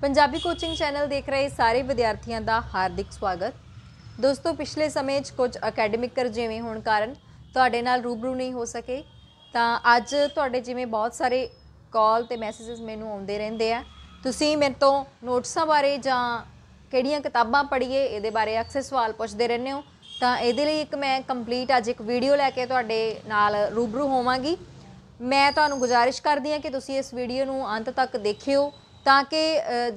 Punjabi coaching channel ਦੇਖ ਰਹੇ ਸਾਰੇ ਵਿਦਿਆਰਥੀਆਂ ਦਾ ਹਾਰਦਿਕ ਸਵਾਗਤ ਦੋਸਤੋ ਪਿਛਲੇ ਸਮੇਂ 'ਚ ਕੁਝ ਅਕੈਡਮਿਕ ਕਰਜੇਵੇਂ ਹੋਣ ਕਾਰਨ ਤੁਹਾਡੇ ਨਾਲ ਰੂਬਰੂ ਨਹੀਂ ਹੋ ਸਕੇ ਤਾਂ ਅੱਜ ਤੁਹਾਡੇ ਜਿਵੇਂ ਬਹੁਤ ਸਾਰੇ ਕਾਲ ਤੇ ਮੈਸੇजेस ਮੈਨੂੰ ਆਉਂਦੇ ਰਹਿੰਦੇ ਆ ਤੁਸੀਂ ਮੇਰੇ ਤੋਂ ਨੋਟਸਾਂ ਬਾਰੇ ਜਾਂ ਕਿਹੜੀਆਂ ਕਿਤਾਬਾਂ ਪੜ੍ਹੀਏ ਇਹਦੇ ਬਾਰੇ ਅਕਸਰ ਸਵਾਲ ਪੁੱਛਦੇ ਰਹਿੰਦੇ ਹੋ ਤਾਂ ਇਹਦੇ ਲਈ ਇੱਕ ਮੈਂ ਕੰਪਲੀਟ ਅੱਜ ਇੱਕ ਵੀਡੀਓ ਲੈ ਕੇ ਤੁਹਾਡੇ ਨਾਲ ਰੂਬਰੂ ਹੋਵਾਂਗੀ ਮੈਂ ਤੁਹਾਨੂੰ ਗੁਜਾਰਿਸ਼ ਕਰਦੀ ਹਾਂ ਕਿ ਤੁਸੀਂ ਇਸ ਵੀਡੀਓ ਨੂੰ ਅੰਤ ਤੱਕ ਦੇਖਿਓ ਤਾਂ ਕਿ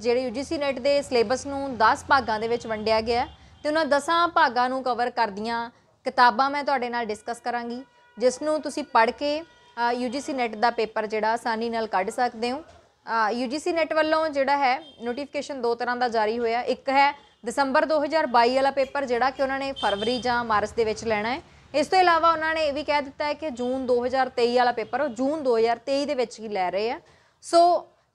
ਜਿਹੜੇ UGC NET ਦੇ ਸਿਲੇਬਸ ਨੂੰ 10 ਭਾਗਾਂ ਦੇ ਵਿੱਚ ਵੰਡਿਆ ਗਿਆ ਤੇ ਉਹਨਾਂ 10 ਭਾਗਾਂ ਨੂੰ ਕਵਰ ਕਰਦੀਆਂ ਕਿਤਾਬਾਂ ਮੈਂ ਤੁਹਾਡੇ ਨਾਲ ਡਿਸਕਸ ਕਰਾਂਗੀ ਜਿਸ ਨੂੰ ਤੁਸੀਂ ਪੜ੍ਹ ਕੇ UGC NET ਦਾ ਪੇਪਰ ਜਿਹੜਾ ਆਸਾਨੀ ਨਾਲ ਕੱਢ ਸਕਦੇ ਹੋ UGC NET ਵੱਲੋਂ ਜਿਹੜਾ ਹੈ ਨੋਟੀਫਿਕੇਸ਼ਨ ਦੋ ਤਰ੍ਹਾਂ ਦਾ ਜਾਰੀ ਹੋਇਆ ਇੱਕ ਹੈ ਦਸੰਬਰ 2022 ਵਾਲਾ ਪੇਪਰ ਜਿਹੜਾ ਕਿ ਉਹਨਾਂ ਨੇ ਫਰਵਰੀ ਜਾਂ ਮਾਰਚ ਦੇ ਵਿੱਚ ਲੈਣਾ ਹੈ ਇਸ ਤੋਂ ਇਲਾਵਾ ਉਹਨਾਂ ਨੇ ਇਹ ਵੀ ਕਹਿ ਦਿੱਤਾ ਹੈ ਕਿ ਜੂਨ 2023 ਵਾਲਾ ਪੇਪਰ ਉਹ ਜੂਨ 2023 ਦੇ ਵਿੱਚ ਹੀ ਲੈ ਰਹੇ ਆ ਸੋ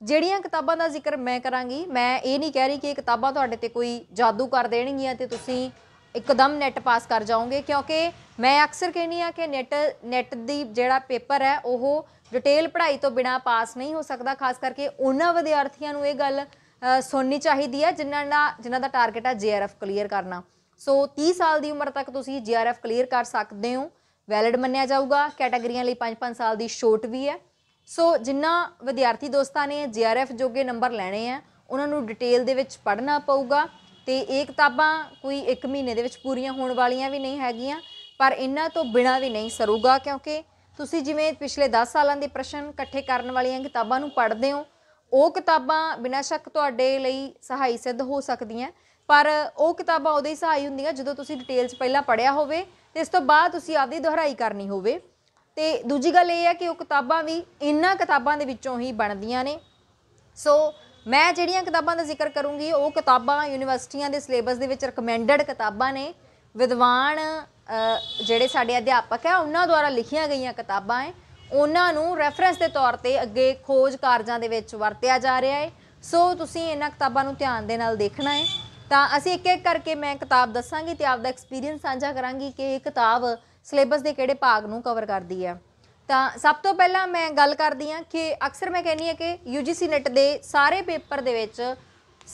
ਜਿਹੜੀਆਂ ਕਿਤਾਬਾਂ ਦਾ ਜ਼ਿਕਰ ਮੈਂ ਕਰਾਂਗੀ ਮੈਂ ਇਹ ਨਹੀਂ ਕਹਿ ਰਹੀ ਕਿ ਇਹ ਕਿਤਾਬਾਂ ਤੁਹਾਡੇ ਤੇ ਕੋਈ ਜਾਦੂ ਕਰ ਦੇਣਗੀਆਂ ਤੇ ਤੁਸੀਂ ਇੱਕਦਮ ਨੈਟ ਪਾਸ ਕਰ ਜਾਓਗੇ ਕਿਉਂਕਿ ਮੈਂ ਅਕਸਰ ਕਹਿੰਨੀ ਆ ਕਿ ਨੈਟ ਨੈਟ ਦੀ ਜਿਹੜਾ ਪੇਪਰ ਹੈ ਉਹ ਡਿਟੇਲ ਪੜ੍ਹਾਈ ਤੋਂ ਬਿਨਾ ਪਾਸ ਨਹੀਂ ਹੋ ਸਕਦਾ ਖਾਸ ਕਰਕੇ ਉਹਨਾਂ ਵਿਦਿਆਰਥੀਆਂ ਨੂੰ ਇਹ ਗੱਲ ਸੁਣਨੀ ਚਾਹੀਦੀ ਹੈ ਜਿਨ੍ਹਾਂ ਦਾ ਜਿਨ੍ਹਾਂ ਦਾ ਟਾਰਗੇਟ ਹੈ ਜੀਆਰਐਫ ਕਲੀਅਰ ਕਰਨਾ ਸੋ 30 ਸਾਲ ਦੀ ਉਮਰ ਤੱਕ ਤੁਸੀਂ ਜੀਆਰਐਫ ਕਲੀਅਰ ਕਰ ਸਕਦੇ ਹੋ ਵੈਲਿਡ ਮੰਨਿਆ ਜਾਊਗਾ ਕੈਟਾਗਰੀਆਂ ਲਈ 5-5 ਸਾਲ ਦੀ ਛੋਟ ਵੀ ਹੈ ਸੋ ਜਿੰਨਾ ਵਿਦਿਆਰਥੀ ਦੋਸਤਾਂ ਨੇ ਜੀਆਰਐਫ ਜੋਗੇ ਨੰਬਰ ਲੈਣੇ ਆ ਉਹਨਾਂ ਨੂੰ ਡਿਟੇਲ ਦੇ ਵਿੱਚ ਪੜ੍ਹਨਾ ਪਊਗਾ ਤੇ ਇਹ ਕਿਤਾਬਾਂ ਕੋਈ 1 ਮਹੀਨੇ ਦੇ ਵਿੱਚ ਪੂਰੀਆਂ ਹੋਣ ਵਾਲੀਆਂ ਵੀ ਨਹੀਂ ਹੈਗੀਆਂ ਪਰ ਇਹਨਾਂ ਤੋਂ ਬਿਨਾ ਵੀ ਨਹੀਂ ਸਰੂਗਾ ਕਿਉਂਕਿ ਤੁਸੀਂ ਜਿਵੇਂ ਪਿਛਲੇ 10 ਸਾਲਾਂ ਦੇ ਪ੍ਰਸ਼ਨ ਇਕੱਠੇ ਕਰਨ ਵਾਲੀਆਂ ਕਿਤਾਬਾਂ ਨੂੰ ਪੜ੍ਹਦੇ ਹੋ ਉਹ ਕਿਤਾਬਾਂ ਬਿਨਾਂ ਸ਼ੱਕ ਤੁਹਾਡੇ ਲਈ ਸਹਾਈ ਸਿੱਧ ਹੋ ਸਕਦੀਆਂ ਪਰ ਉਹ ਕਿਤਾਬਾਂ ਉਹਦੇ ਹੀ ਸਹਾਈ ਹੁੰਦੀਆਂ ਜਦੋਂ ਤੁਸੀਂ ਡਿਟੇਲਸ ਪਹਿਲਾਂ ਪੜਿਆ ਹੋਵੇ ਤੇ ਇਸ ਤੋਂ ਬਾਅਦ ਤੁਸੀਂ ਆਪਦੀ ਦੁਹਰਾਈ ਕਰਨੀ ਹੋਵੇ ਤੇ ਦੂਜੀ ਗੱਲ ਇਹ ਹੈ ਕਿ ਉਹ ਕਿਤਾਬਾਂ ਵੀ ਇਨ੍ਹਾਂ ਕਿਤਾਬਾਂ ਦੇ ਵਿੱਚੋਂ ਹੀ ਬਣਦੀਆਂ ਨੇ ਸੋ ਮੈਂ ਜਿਹੜੀਆਂ ਕਿਤਾਬਾਂ ਦਾ ਜ਼ਿਕਰ ਕਰੂੰਗੀ ਉਹ ਕਿਤਾਬਾਂ ਯੂਨੀਵਰਸਿਟੀਆਂ ਦੇ ਸਿਲੇਬਸ ਦੇ ਵਿੱਚ ਰეკਮੈਂਡਡ ਕਿਤਾਬਾਂ ਨੇ ਵਿਦਵਾਨ ਜਿਹੜੇ ਸਾਡੇ ਅਧਿਆਪਕ ਹੈ ਉਹਨਾਂ ਦੁਆਰਾ ਲਿਖੀਆਂ ਗਈਆਂ ਕਿਤਾਬਾਂ ਹੈ ਉਹਨਾਂ ਨੂੰ ਰੈਫਰੈਂਸ ਦੇ ਤੌਰ ਤੇ ਅੱਗੇ ਖੋਜ ਕਾਰਜਾਂ ਦੇ ਵਿੱਚ ਵਰਤਿਆ ਜਾ ਰਿਹਾ ਹੈ ਸੋ ਤੁਸੀਂ ਇਹਨਾਂ ਕਿਤਾਬਾਂ ਨੂੰ ਧਿਆਨ ਦੇ ਨਾਲ ਦੇਖਣਾ ਹੈ ਤਾਂ ਅਸੀਂ ਇੱਕ ਇੱਕ ਕਰਕੇ ਮੈਂ ਕਿਤਾਬ ਦੱਸਾਂਗੀ ਤੇ ਆਪ ਦਾ ਐਕਸਪੀਰੀਅੰਸ ਸਾਂਝਾ ਕਰਾਂਗੀ ਕਿ ਇਹ ਕਿਤਾਬ ਸਿਲੇਬਸ ਦੇ ਕਿਹੜੇ ਭਾਗ ਨੂੰ ਕਵਰ ਕਰਦੀ ਹੈ ਤਾਂ ਸਭ ਤੋਂ ਪਹਿਲਾਂ ਮੈਂ ਗੱਲ ਕਰਦੀ ਹਾਂ ਕਿ ਅਕਸਰ ਮੈਂ ਕਹਿੰਨੀ ਆ ਕਿ UGC NET ਦੇ ਸਾਰੇ ਪੇਪਰ ਦੇ ਵਿੱਚ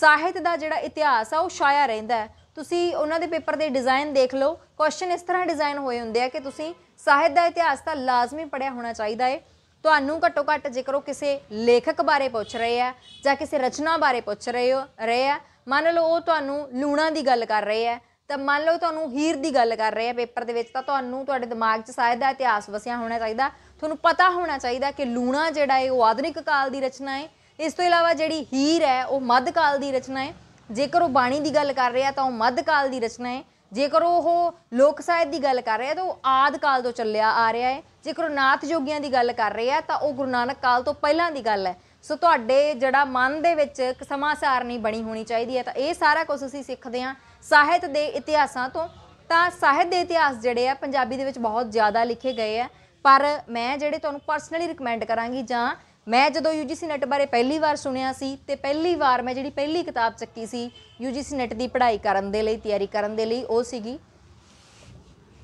ਸਾਹਿਤ ਦਾ ਜਿਹੜਾ ਇਤਿਹਾਸ ਆ ਉਹ ਛਾਇਆ ਰਹਿੰਦਾ ਹੈ ਤੁਸੀਂ ਉਹਨਾਂ ਦੇ ਪੇਪਰ ਦੇ ਡਿਜ਼ਾਈਨ ਦੇਖ ਲਓ ਕੁਐਸਚਨ ਇਸ ਤਰ੍ਹਾਂ ਡਿਜ਼ਾਈਨ ਹੋਏ ਹੁੰਦੇ ਆ ਕਿ ਤੁਸੀਂ ਸਾਹਿਤ ਦਾ ਇਤਿਹਾਸ ਤਾਂ ਲਾਜ਼ਮੀ ਪੜਿਆ ਹੋਣਾ ਚਾਹੀਦਾ ਏ ਤੁਹਾਨੂੰ ਘੱਟੋ ਘੱਟ ਜੇਕਰ ਉਹ ਕਿਸੇ ਲੇਖਕ ਬਾਰੇ ਪੁੱਛ ਰਹੇ ਆ ਜਾਂ ਕਿਸੇ ਰਚਨਾ ਬਾਰੇ ਪੁੱਛ ਰਹੇ ਹੋ ਰਹੇ ਆ ਮੰਨ ਲਓ ਉਹ ਤੁਹਾਨੂੰ ਲੂਣਾ ਦੀ ਗੱਲ ਕਰ ਰਹੇ ਆ ਤਾਂ ਮੰਨ ਲਓ ਤੁਹਾਨੂੰ ਹੀਰ ਦੀ ਗੱਲ ਕਰ ਰਹੇ ਆ ਪੇਪਰ ਦੇ ਵਿੱਚ ਤਾਂ ਤੁਹਾਨੂੰ ਤੁਹਾਡੇ ਦਿਮਾਗ 'ਚ ਸਾਇਦ ਦਾ ਇਤਿਹਾਸ ਵਸਿਆ ਹੋਣਾ ਚਾਹੀਦਾ ਤੁਹਾਨੂੰ ਪਤਾ ਹੋਣਾ ਚਾਹੀਦਾ ਕਿ ਲੂਣਾ ਜਿਹੜਾ ਹੈ ਉਹ ਆਧੁਨਿਕ ਕਾਲ ਦੀ ਰਚਨਾ ਹੈ ਇਸ ਤੋਂ ਇਲਾਵਾ ਜਿਹੜੀ ਹੀਰ ਹੈ ਉਹ ਮੱਧ ਕਾਲ ਦੀ ਰਚਨਾ ਹੈ ਜੇਕਰ ਉਹ ਬਾਣੀ ਦੀ ਗੱਲ ਕਰ ਰਿਹਾ ਤਾਂ ਉਹ ਮੱਧ ਕਾਲ ਦੀ ਰਚਨਾ ਹੈ ਜੇਕਰ ਉਹ ਲੋਕ ਸਾਹਿਤ ਦੀ ਗੱਲ ਕਰ ਰਿਹਾ ਤਾਂ ਉਹ ਆਦ ਕਾਲ ਤੋਂ ਚੱਲਿਆ ਆ ਰਿਹਾ ਹੈ ਜੇਕਰ ਨਾਥ ਜੋਗੀਆਂ ਦੀ ਗੱਲ ਕਰ ਰਿਹਾ ਤਾਂ ਉਹ ਗੁਰੂ ਨਾਨਕ ਕਾਲ ਤੋਂ ਪਹਿਲਾਂ ਦੀ ਗੱਲ ਹੈ ਸੋ ਤੁਹਾਡੇ ਜਿਹੜਾ ਮਨ ਦੇ ਵਿੱਚ ਸਮਾਂ ਸਾਰਨੀ ਬਣੀ ਹੋਣੀ ਚਾਹੀਦੀ ਹੈ ਤਾਂ ਇਹ ਸਾਰਾ ਕੁਝ ਅਸੀਂ ਸਿੱਖਦੇ ਹਾਂ ਸਾਹਿਤ ਦੇ ਇਤਿਹਾਸਾਂ ਤੋਂ ਤਾਂ ਸਾਹਿਤ ਦੇ ਇਤਿਹਾਸ ਜਿਹੜੇ ਆ ਪੰਜਾਬੀ ਦੇ ਵਿੱਚ ਬਹੁਤ ਜ਼ਿਆਦਾ ਲਿਖੇ ਗਏ ਆ ਪਰ ਮੈਂ ਜਿਹੜੇ ਤੁਹਾਨੂੰ ਪਰਸਨਲੀ ਰეკਮੈਂਡ ਕਰਾਂਗੀ ਜਾਂ ਮੈਂ ਜਦੋਂ UGC ਨੈਟ ਬਾਰੇ ਪਹਿਲੀ ਵਾਰ ਸੁਣਿਆ ਸੀ ਤੇ ਪਹਿਲੀ ਵਾਰ ਮੈਂ ਜਿਹੜੀ ਪਹਿਲੀ ਕਿਤਾਬ ਚੱਕੀ ਸੀ UGC ਨੈਟ ਦੀ ਪੜ੍ਹਾਈ ਕਰਨ ਦੇ ਲਈ ਤਿਆਰੀ ਕਰਨ ਦੇ ਲਈ ਉਹ ਸੀਗੀ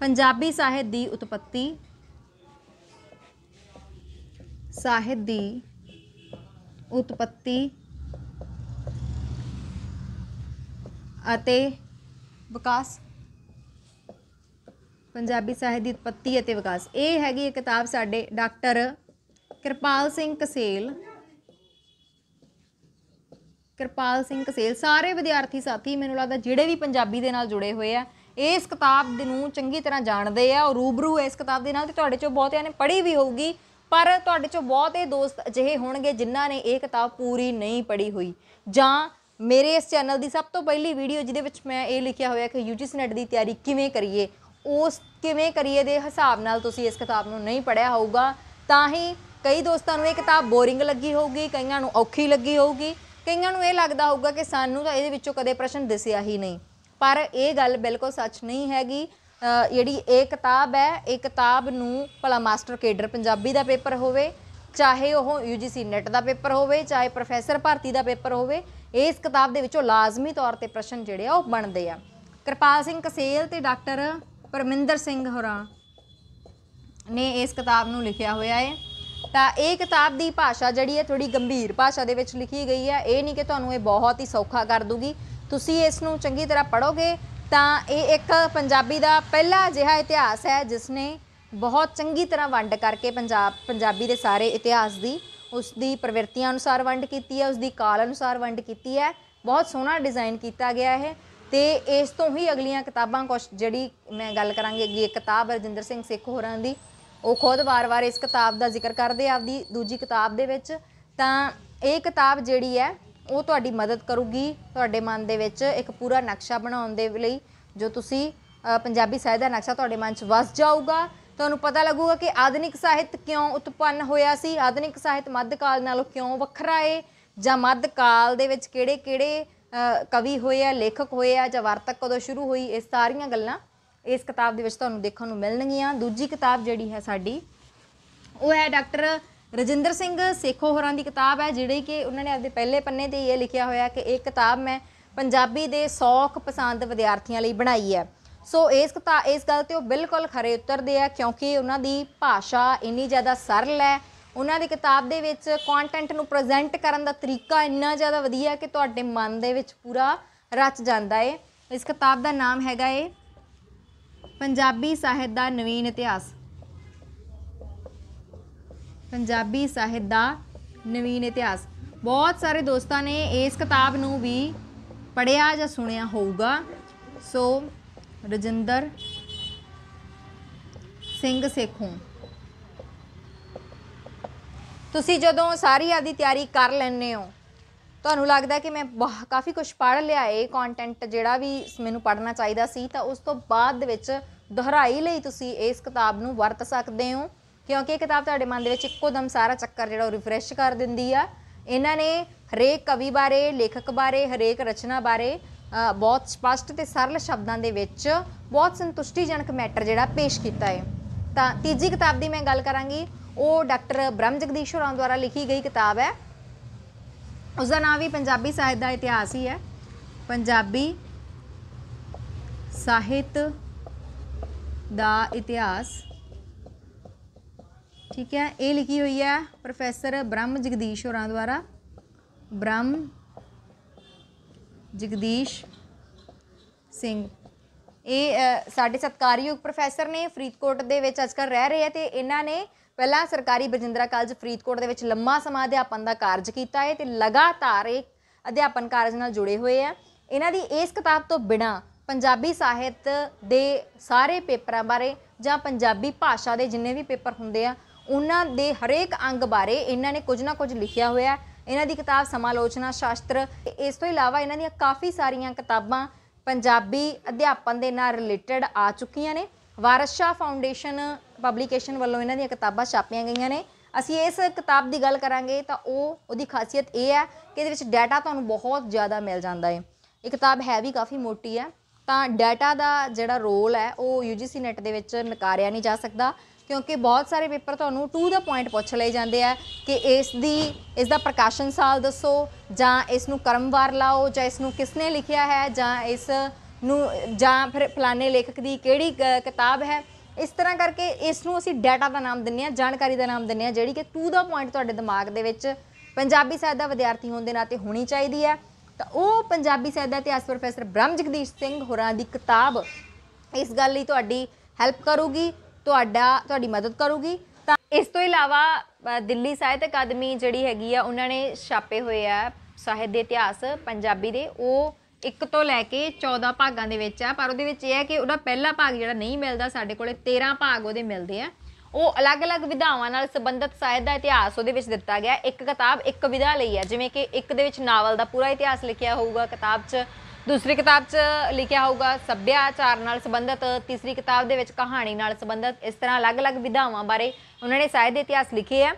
ਪੰਜਾਬੀ ਸਾਹਿਤ ਦੀ ਉਤਪਤੀ ਸਾਹਿਤ ਦੀ ਉਤਪਤੀ ਅਤੇ ਵਿਕਾਸ ਪੰਜਾਬੀ ਸਾਹਿਤ ਦੀ ਉਤਪਤੀ ਅਤੇ ਵਿਕਾਸ ਇਹ ਹੈਗੀ ਇਹ ਕਿਤਾਬ ਸਾਡੇ ਡਾਕਟਰ ਕਿਰਪਾਲ ਸਿੰਘ ਕਸੇਲ ਕਿਰਪਾਲ ਸਿੰਘ ਕਸੇਲ ਸਾਰੇ ਵਿਦਿਆਰਥੀ ਸਾਥੀ ਮੈਨੂੰ ਲੱਗਦਾ ਜਿਹੜੇ ਵੀ ਪੰਜਾਬੀ ਦੇ ਨਾਲ ਜੁੜੇ ਹੋਏ ਆ ਇਸ ਕਿਤਾਬ ਦੇ ਨੂੰ ਚੰਗੀ ਤਰ੍ਹਾਂ ਜਾਣਦੇ ਆ ਔਰ ਰੂਬਰੂ ਇਸ ਕਿਤਾਬ ਦੇ ਨਾਲ ਤੇ ਤੁਹਾਡੇ ਚੋਂ ਬਹੁਤਿਆਂ ਨੇ ਪੜ੍ਹੀ ਵੀ ਹੋਊਗੀ ਪਰ ਤੁਹਾਡੇ ਚੋਂ ਬਹੁਤੇ ਦੋਸਤ ਅਜਿਹੇ ਹੋਣਗੇ ਜਿਨ੍ਹਾਂ ਨੇ ਇਹ ਕਿਤਾਬ ਪੂਰੀ ਨਹੀਂ ਪੜ੍ਹੀ ਹੋਈ ਜਾਂ ਮੇਰੇ ਇਸ ਚੈਨਲ ਦੀ ਸਭ ਤੋਂ ਪਹਿਲੀ ਵੀਡੀਓ ਜਿਹਦੇ ਵਿੱਚ ਮੈਂ ਇਹ ਲਿਖਿਆ ਹੋਇਆ ਕਿ ਯੂਜੀਸੀ ਨੈਟ ਦੀ ਤਿਆਰੀ ਕਿਵੇਂ ਕਰੀਏ ਉਸ ਕਿਵੇਂ ਕਰੀਏ ਦੇ ਹਿਸਾਬ ਨਾਲ ਤੁਸੀਂ ਇਸ ਕਿਤਾਬ ਨੂੰ ਨਹੀਂ ਪੜਿਆ ਹੋਊਗਾ ਤਾਂ ਹੀ ਕਈ ਦੋਸਤਾਂ ਨੂੰ ਇਹ ਕਿਤਾਬ ਬੋਰਿੰਗ ਲੱਗੀ ਹੋਊਗੀ ਕਈਆਂ ਨੂੰ ਔਖੀ ਲੱਗੀ ਹੋਊਗੀ ਕਈਆਂ ਨੂੰ ਇਹ ਲੱਗਦਾ ਹੋਊਗਾ ਕਿ ਸਾਨੂੰ ਤਾਂ ਇਹਦੇ ਵਿੱਚੋਂ ਕਦੇ ਪ੍ਰਸ਼ਨ ਦਿਸਿਆ ਹੀ ਨਹੀਂ ਪਰ ਇਹ ਗੱਲ ਬਿਲਕੁਲ ਸੱਚ ਨਹੀਂ ਹੈਗੀ ਜਿਹੜੀ ਇਹ ਕਿਤਾਬ ਹੈ ਇਹ ਕਿਤਾਬ ਨੂੰ ਭਲਾ ਮਾਸਟਰ ਕੇਡਰ ਪੰਜਾਬੀ ਦਾ ਪੇਪਰ ਹੋਵੇ ਚਾਹੇ ਉਹ ਯੂਜੀਸੀ ਨੈਟ ਦਾ ਪੇਪਰ ਹੋਵੇ ਚਾਹੇ ਪ੍ਰੋਫੈਸਰ ਭਾਰਤੀ ਦਾ ਪੇਪਰ ਹੋਵੇ ਇਸ ਕਿਤਾਬ ਦੇ ਵਿੱਚੋਂ ਲਾਜ਼ਮੀ ਤੌਰ ਤੇ ਪ੍ਰਸ਼ਨ ਜਿਹੜੇ ਆ ਉਹ ਬਣਦੇ ਆ ਕਿਰਪਾਲ ਸਿੰਘ ਕਸੇਲ ਤੇ ਡਾਕਟਰ ਪਰਮਿੰਦਰ ਸਿੰਘ ਹੋਰਾਂ ਨੇ ਇਸ ਕਿਤਾਬ ਨੂੰ ਲਿਖਿਆ ਹੋਇਆ ਹੈ ਤਾਂ ਇਹ ਕਿਤਾਬ ਦੀ ਭਾਸ਼ਾ ਜਿਹੜੀ ਹੈ ਥੋੜੀ ਗੰਭੀਰ ਭਾਸ਼ਾ ਦੇ ਵਿੱਚ ਲਿਖੀ ਗਈ ਹੈ ਇਹ ਨਹੀਂ ਕਿ ਤੁਹਾਨੂੰ ਇਹ ਬਹੁਤ ਹੀ ਸੌਖਾ ਕਰ ਦੂਗੀ ਤੁਸੀਂ ਇਸ ਨੂੰ ਚੰਗੀ ਤਰ੍ਹਾਂ ਪੜੋਗੇ ਤਾਂ ਇਹ ਇੱਕ ਪੰਜਾਬੀ ਦਾ ਪਹਿਲਾ ਅਜਿਹਾ ਇਤਿਹਾਸ ਹੈ ਜਿਸ ਨੇ ਬਹੁਤ ਚੰਗੀ ਤਰ੍ਹਾਂ ਵੰਡ ਕਰਕੇ ਪੰਜਾਬ ਪੰਜਾਬੀ ਦੇ ਸਾਰੇ ਇਤਿਹਾਸ ਦੀ ਉਸ ਦੀ ਪ੍ਰਵਿਰਤੀਆਂ ਅਨੁਸਾਰ ਵੰਡ ਕੀਤੀ ਹੈ ਉਸ ਦੀ ਕਾਲ ਅਨੁਸਾਰ ਵੰਡ ਕੀਤੀ ਹੈ ਬਹੁਤ ਸੋਹਣਾ ਡਿਜ਼ਾਈਨ ਕੀਤਾ ਗਿਆ ਹੈ ਤੇ ਇਸ ਤੋਂ ਹੀ ਅਗਲੀਆਂ ਕਿਤਾਬਾਂ ਕੁਝ ਜਿਹੜੀ ਮੈਂ ਗੱਲ ਕਰਾਂਗੇ ਅੱਗੇ ਕਿਤਾਬ ਰਜਿੰਦਰ ਸਿੰਘ ਸਿੱਖ ਹੋਰਾਂ ਦੀ ਉਹ ਖੁਦ ਵਾਰ-ਵਾਰ ਇਸ ਕਿਤਾਬ ਦਾ ਜ਼ਿਕਰ ਕਰਦੇ ਆਪਦੀ ਦੂਜੀ ਕਿਤਾਬ ਦੇ ਵਿੱਚ ਤਾਂ ਇਹ ਕਿਤਾਬ ਜਿਹੜੀ ਹੈ ਉਹ ਤੁਹਾਡੀ ਮਦਦ ਕਰੂਗੀ ਤੁਹਾਡੇ ਮਨ ਦੇ ਵਿੱਚ ਇੱਕ ਪੂਰਾ ਨਕਸ਼ਾ ਬਣਾਉਣ ਦੇ ਲਈ ਜੋ ਤੁਸੀਂ ਪੰਜਾਬੀ ਸਾਹਿਤ ਦਾ ਨਕਸ਼ਾ ਤੁਹਾਡੇ ਮਨ 'ਚ ਵਸ ਜਾਊਗਾ ਤੁਹਾਨੂੰ ਪਤਾ ਲੱਗੂਗਾ ਕਿ ਆਧੁਨਿਕ ਸਾਹਿਤ ਕਿਉਂ ਉਤਪੰਨ ਹੋਇਆ ਸੀ ਆਧੁਨਿਕ ਸਾਹਿਤ ਮੱਧਕਾਲ ਨਾਲੋਂ ਕਿਉਂ ਵੱਖਰਾ ਏ ਜਾਂ ਮੱਧਕਾਲ ਦੇ ਵਿੱਚ ਕਿਹੜੇ-ਕਿਹੜੇ ਕਵੀ ਹੋਏ ਆ ਲੇਖਕ ਹੋਏ ਆ ਜਾਂ ਵਾਰਤਕ ਕਦੋਂ ਸ਼ੁਰੂ ਹੋਈ ਇਹ ਸਾਰੀਆਂ ਗੱਲਾਂ ਇਸ ਕਿਤਾਬ ਦੇ ਵਿੱਚ ਤੁਹਾਨੂੰ ਦੇਖਣ ਨੂੰ ਮਿਲਣਗੀਆਂ ਦੂਜੀ ਕਿਤਾਬ ਜਿਹੜੀ ਹੈ ਸਾਡੀ ਉਹ ਹੈ ਡਾਕਟਰ ਰਜਿੰਦਰ ਸਿੰਘ ਸੇਖੋ ਹੋਰਾਂ ਦੀ ਕਿਤਾਬ ਹੈ ਜਿਹੜੀ ਕਿ ਉਹਨਾਂ ਨੇ ਆਪਦੇ ਪਹਿਲੇ ਪੰਨੇ ਤੇ ਇਹ ਲਿਖਿਆ ਹੋਇਆ ਕਿ ਇਹ ਕਿਤਾਬ ਮੈਂ ਪੰਜਾਬੀ ਦੇ ਸੌਖ ਪਸੰਦ ਵਿਦਿਆਰਥੀਆਂ ਲਈ ਬਣਾਈ ਹੈ ਸੋ ਇਸ ਤਾਂ ਇਸ ਗੱਲ ਤੇ ਉਹ ਬਿਲਕੁਲ ਖਰੇ ਉਤਰਦੇ ਆ ਕਿਉਂਕਿ ਉਹਨਾਂ ਦੀ ਭਾਸ਼ਾ ਇੰਨੀ ਜ਼ਿਆਦਾ ਸਰਲ ਹੈ ਉਹਨਾਂ ਦੀ ਕਿਤਾਬ ਦੇ ਵਿੱਚ ਕੰਟੈਂਟ ਨੂੰ ਪ੍ਰੈਜ਼ੈਂਟ ਕਰਨ ਦਾ ਤਰੀਕਾ ਇੰਨਾ ਜ਼ਿਆਦਾ ਵਧੀਆ ਕਿ ਤੁਹਾਡੇ ਮਨ ਦੇ ਵਿੱਚ ਪੂਰਾ ਰਚ ਜਾਂਦਾ ਏ ਇਸ ਕਿਤਾਬ ਦਾ ਨਾਮ ਹੈਗਾ ਏ ਪੰਜਾਬੀ ਸਾਹਿਤ ਦਾ ਨਵੀਨ ਇਤਿਹਾਸ ਪੰਜਾਬੀ ਸਾਹਿਤ ਦਾ ਨਵੀਨ ਇਤਿਹਾਸ ਬਹੁਤ ਸਾਰੇ ਦੋਸਤਾਂ ਨੇ ਇਸ ਕਿਤਾਬ ਨੂੰ ਵੀ ਪੜਿਆ ਜਾਂ ਸੁਣਿਆ ਹੋਊਗਾ ਸੋ ਰਜਿੰਦਰ ਸਿੰਘ ਸੇਖੋਂ ਤੁਸੀਂ ਜਦੋਂ ਸਾਰੀ ਆਦੀ ਤਿਆਰੀ ਕਰ ਲੈਣੇ ਹੋ ਤੁਹਾਨੂੰ ਲੱਗਦਾ ਕਿ ਮੈਂ ਕਾਫੀ ਕੁਝ ਪੜ੍ਹ ਲਿਆ ਏ ਕੰਟੈਂਟ ਜਿਹੜਾ ਵੀ ਮੈਨੂੰ ਪੜ੍ਹਨਾ ਚਾਹੀਦਾ ਸੀ ਤਾਂ ਉਸ ਤੋਂ ਬਾਅਦ ਦੇ ਵਿੱਚ ਦੁਹਰਾਈ ਲਈ ਤੁਸੀਂ ਇਸ ਕਿਤਾਬ ਨੂੰ ਵਰਤ ਸਕਦੇ ਹੋ ਕਿਉਂਕਿ ਇਹ ਕਿਤਾਬ ਤੁਹਾਡੇ ਮਨ ਦੇ ਵਿੱਚ ਇੱਕੋ ਦਮ ਸਾਰਾ ਚੱਕਰ ਜਿਹੜਾ ਉਹ ਰਿਫਰੈਸ਼ ਕਰ ਦਿੰਦੀ ਆ ਇਹਨਾਂ ਨੇ ਹਰੇਕ ਕਵੀ ਬਾਰੇ ਲੇਖਕ ਬਾਰੇ ਹਰੇਕ ਰਚਨਾ ਬਾਰੇ ਬਹੁਤ ਸਪਸ਼ਟ ਤੇ ਸਰਲ ਸ਼ਬਦਾਂ ਦੇ ਵਿੱਚ ਬਹੁਤ ਸੰਤੁਸ਼ਟੀਜਨਕ ਮੈਟਰ ਜਿਹੜਾ ਪੇਸ਼ ਕੀਤਾ ਹੈ ਤਾਂ ਤੀਜੀ ਕਿਤਾਬ ਦੀ ਮੈਂ ਗੱਲ ਕਰਾਂਗੀ ਉਹ ਡਾਕਟਰ ਬ੍ਰਹਮ ਜਗਦੀਸ਼ ਹੋਰਾਂ ਦੁਆਰਾ ਲਿਖੀ ਗਈ ਕਿਤਾਬ ਹੈ ਉਸ ਦਾ ਨਾਮ ਵੀ ਪੰਜਾਬੀ ਸਾਹਿਤ ਦਾ ਇਤਿਹਾਸ ਹੀ ਹੈ ਪੰਜਾਬੀ ਸਾਹਿਤ ਦਾ ਇਤਿਹਾਸ ਠੀਕ ਹੈ ਇਹ ਲਿਖੀ ਹੋਈ ਹੈ ਪ੍ਰੋਫੈਸਰ ਬ੍ਰਹਮ ਜਗਦੀਸ਼ ਹੋਰਾਂ ਦੁਆਰਾ ਬ੍ਰਹਮ ਜਗਦੀਸ਼ ਸਿੰਘ ਇਹ ਸਾਡੇ ਸਤਕਾਰਯੋਗ ਪ੍ਰੋਫੈਸਰ ਨੇ ਫਰੀਦਕੋਟ ਦੇ ਵਿੱਚ ਕੱਲ ਰਹਿ ਰਹੇ ਆ ਤੇ ਇਹਨਾਂ ਨੇ ਪਹਿਲਾਂ ਸਰਕਾਰੀ ਬਜਿੰਦਰਾ ਕਾਲਜ ਫਰੀਦਕੋਟ ਦੇ ਵਿੱਚ ਲੰਮਾ ਸਮਾਂ ਅਧਿਆਪਨ ਦਾ ਕਾਰਜ ਕੀਤਾ ਹੈ ਤੇ ਲਗਾਤਾਰ ਇਹ ਅਧਿਆਪਨ ਕਾਰਜ ਨਾਲ ਜੁੜੇ ਹੋਏ ਆ ਇਹਨਾਂ ਦੀ ਇਸ ਕਿਤਾਬ ਤੋਂ ਬਿਨਾ ਪੰਜਾਬੀ ਸਾਹਿਤ ਦੇ ਸਾਰੇ ਪੇਪਰਾਂ ਬਾਰੇ ਜਾਂ ਪੰਜਾਬੀ ਭਾਸ਼ਾ ਦੇ ਜਿੰਨੇ ਵੀ ਪੇਪਰ ਹੁੰਦੇ ਆ ਉਹਨਾਂ ਦੇ ਹਰੇਕ ਅੰਗ ਬਾਰੇ ਇਹਨਾਂ ਨੇ ਕੁਝ ਨਾ ਕੁਝ ਲਿਖਿਆ ਹੋਇਆ ਹੈ ਇਹਨਾਂ ਦੀ ਕਿਤਾਬ ਸਮਾਲੋਚਨਾ ਸ਼ਾਸਤਰ ਇਸ ਤੋਂ ਇਲਾਵਾ ਇਹਨਾਂ ਦੀਆਂ ਕਾਫੀ ਸਾਰੀਆਂ ਕਿਤਾਬਾਂ ਪੰਜਾਬੀ ਅਧਿਆਪਨ ਦੇ ਨਾਲ ਰਿਲੇਟਡ ਆ ਚੁੱਕੀਆਂ ਨੇ ਵਾਰਸ਼ਾ ਫਾਊਂਡੇਸ਼ਨ ਪਬਲੀਕੇਸ਼ਨ ਵੱਲੋਂ ਇਹਨਾਂ ਦੀਆਂ ਕਿਤਾਬਾਂ ਛਾਪੀਆਂ ਗਈਆਂ ਨੇ ਅਸੀਂ ਇਸ ਕਿਤਾਬ ਦੀ ਗੱਲ ਕਰਾਂਗੇ ਤਾਂ ਉਹ ਉਹਦੀ ਖਾਸੀਅਤ ਇਹ ਹੈ ਕਿ ਇਹਦੇ ਵਿੱਚ ਡਾਟਾ ਤੁਹਾਨੂੰ ਬਹੁਤ ਜ਼ਿਆਦਾ ਮਿਲ ਜਾਂਦਾ ਹੈ ਇਹ ਕਿਤਾਬ ਹੈ ਵੀ ਕਾਫੀ ਮੋਟੀ ਹੈ ਤਾਂ ਡਾਟਾ ਦਾ ਜਿਹੜਾ ਰੋਲ ਹੈ ਉਹ ਯੂਜੀਸੀ ਨੈਟ ਦੇ ਵਿੱਚ ਨਕਾਰਿਆ ਨਹੀਂ ਜਾ ਸਕਦਾ ਕਿਉਂਕਿ ਬਹੁਤ ਸਾਰੇ ਪੇਪਰ ਤੁਹਾਨੂੰ ਟੂ ਦਾ ਪੁਆਇੰਟ ਪੁੱਛ ਲਏ ਜਾਂਦੇ ਆ ਕਿ ਇਸ ਦੀ ਇਸ ਦਾ ਪ੍ਰਕਾਸ਼ਨ ਸਾਲ ਦੱਸੋ ਜਾਂ ਇਸ ਨੂੰ ਕਰਮਵਾਰ ਲਾਓ ਜਾਂ ਇਸ ਨੂੰ ਕਿਸ ਨੇ ਲਿਖਿਆ ਹੈ ਜਾਂ ਇਸ ਨੂੰ ਜਾਂ ਫਿਰ ਫਲਾਣੇ ਲੇਖਕ ਦੀ ਕਿਹੜੀ ਕਿਤਾਬ ਹੈ ਇਸ ਤਰ੍ਹਾਂ ਕਰਕੇ ਇਸ ਨੂੰ ਅਸੀਂ ਡਾਟਾ ਦਾ ਨਾਮ ਦਿੰਨੇ ਆ ਜਾਣਕਾਰੀ ਦਾ ਨਾਮ ਦਿੰਨੇ ਆ ਜਿਹੜੀ ਕਿ ਟੂ ਦਾ ਪੁਆਇੰਟ ਤੁਹਾਡੇ ਦਿਮਾਗ ਦੇ ਵਿੱਚ ਪੰਜਾਬੀ ਸਾਹਿਤ ਦਾ ਵਿਦਿਆਰਥੀ ਹੋਣ ਦੇ ਨਾਤੇ ਹੋਣੀ ਚਾਹੀਦੀ ਹੈ ਤਾਂ ਉਹ ਪੰਜਾਬੀ ਸਾਹਿਤ ਦਾ ਇਤਿਹਾਸ ਪ੍ਰੋਫੈਸਰ ਬ੍ਰਹਮ ਜਗਦੀਸ਼ ਸਿੰਘ ਹੋਰਾਂ ਦੀ ਕਿਤਾਬ ਇਸ ਗੱਲ ਲਈ ਤੁਹਾਡੀ ਹੈਲਪ ਕਰੂਗੀ ਤੁਹਾਡਾ ਤੁਹਾਡੀ ਮਦਦ ਕਰੂਗੀ ਤਾਂ ਇਸ ਤੋਂ ਇਲਾਵਾ ਦਿੱਲੀ ਸਾਹਿਤ ਅਕਾਦਮੀ ਜਿਹੜੀ ਹੈਗੀ ਆ ਉਹਨਾਂ ਨੇ ਛਾਪੇ ਹੋਏ ਆ ਸਾਹਿਤ ਦੇ ਇਤਿਹਾਸ ਪੰਜਾਬੀ ਦੇ ਉਹ ਇੱਕ ਤੋਂ ਲੈ ਕੇ 14 ਭਾਗਾਂ ਦੇ ਵਿੱਚ ਆ ਪਰ ਉਹਦੇ ਵਿੱਚ ਇਹ ਹੈ ਕਿ ਉਹਦਾ ਪਹਿਲਾ ਭਾਗ ਜਿਹੜਾ ਨਹੀਂ ਮਿਲਦਾ ਸਾਡੇ ਕੋਲੇ 13 ਭਾਗ ਉਹਦੇ ਮਿਲਦੇ ਆ ਉਹ ਅਲੱਗ-ਅਲੱਗ ਵਿਧਾਵਾਂ ਨਾਲ ਸੰਬੰਧਿਤ ਸਾਹਿਤ ਦਾ ਇਤਿਹਾਸ ਉਹਦੇ ਵਿੱਚ ਦਿੱਤਾ ਗਿਆ ਇੱਕ ਕਿਤਾਬ ਇੱਕ ਵਿਧਾ ਲਈ ਹੈ ਜਿਵੇਂ ਕਿ ਇੱਕ ਦੇ ਵਿੱਚ ਨਾਵਲ ਦਾ ਪੂਰਾ ਇਤਿਹਾਸ ਲਿਖਿਆ ਹੋਊਗਾ ਕਿਤਾਬ 'ਚ ਦੂਸਰੀ ਕਿਤਾਬ 'ਚ ਲਿਖਿਆ ਹੋਊਗਾ ਸੱਭਿਆਚਾਰ ਨਾਲ ਸੰਬੰਧਿਤ ਤੀਸਰੀ ਕਿਤਾਬ ਦੇ ਵਿੱਚ ਕਹਾਣੀ ਨਾਲ ਸੰਬੰਧਿਤ ਇਸ ਤਰ੍ਹਾਂ ਅਲੱਗ-ਅਲੱਗ ਵਿਧਾਵਾਂ ਬਾਰੇ ਉਹਨਾਂ ਨੇ ਸਾਇਦ ਇਤਿਹਾਸ ਲਿਖੇ ਆ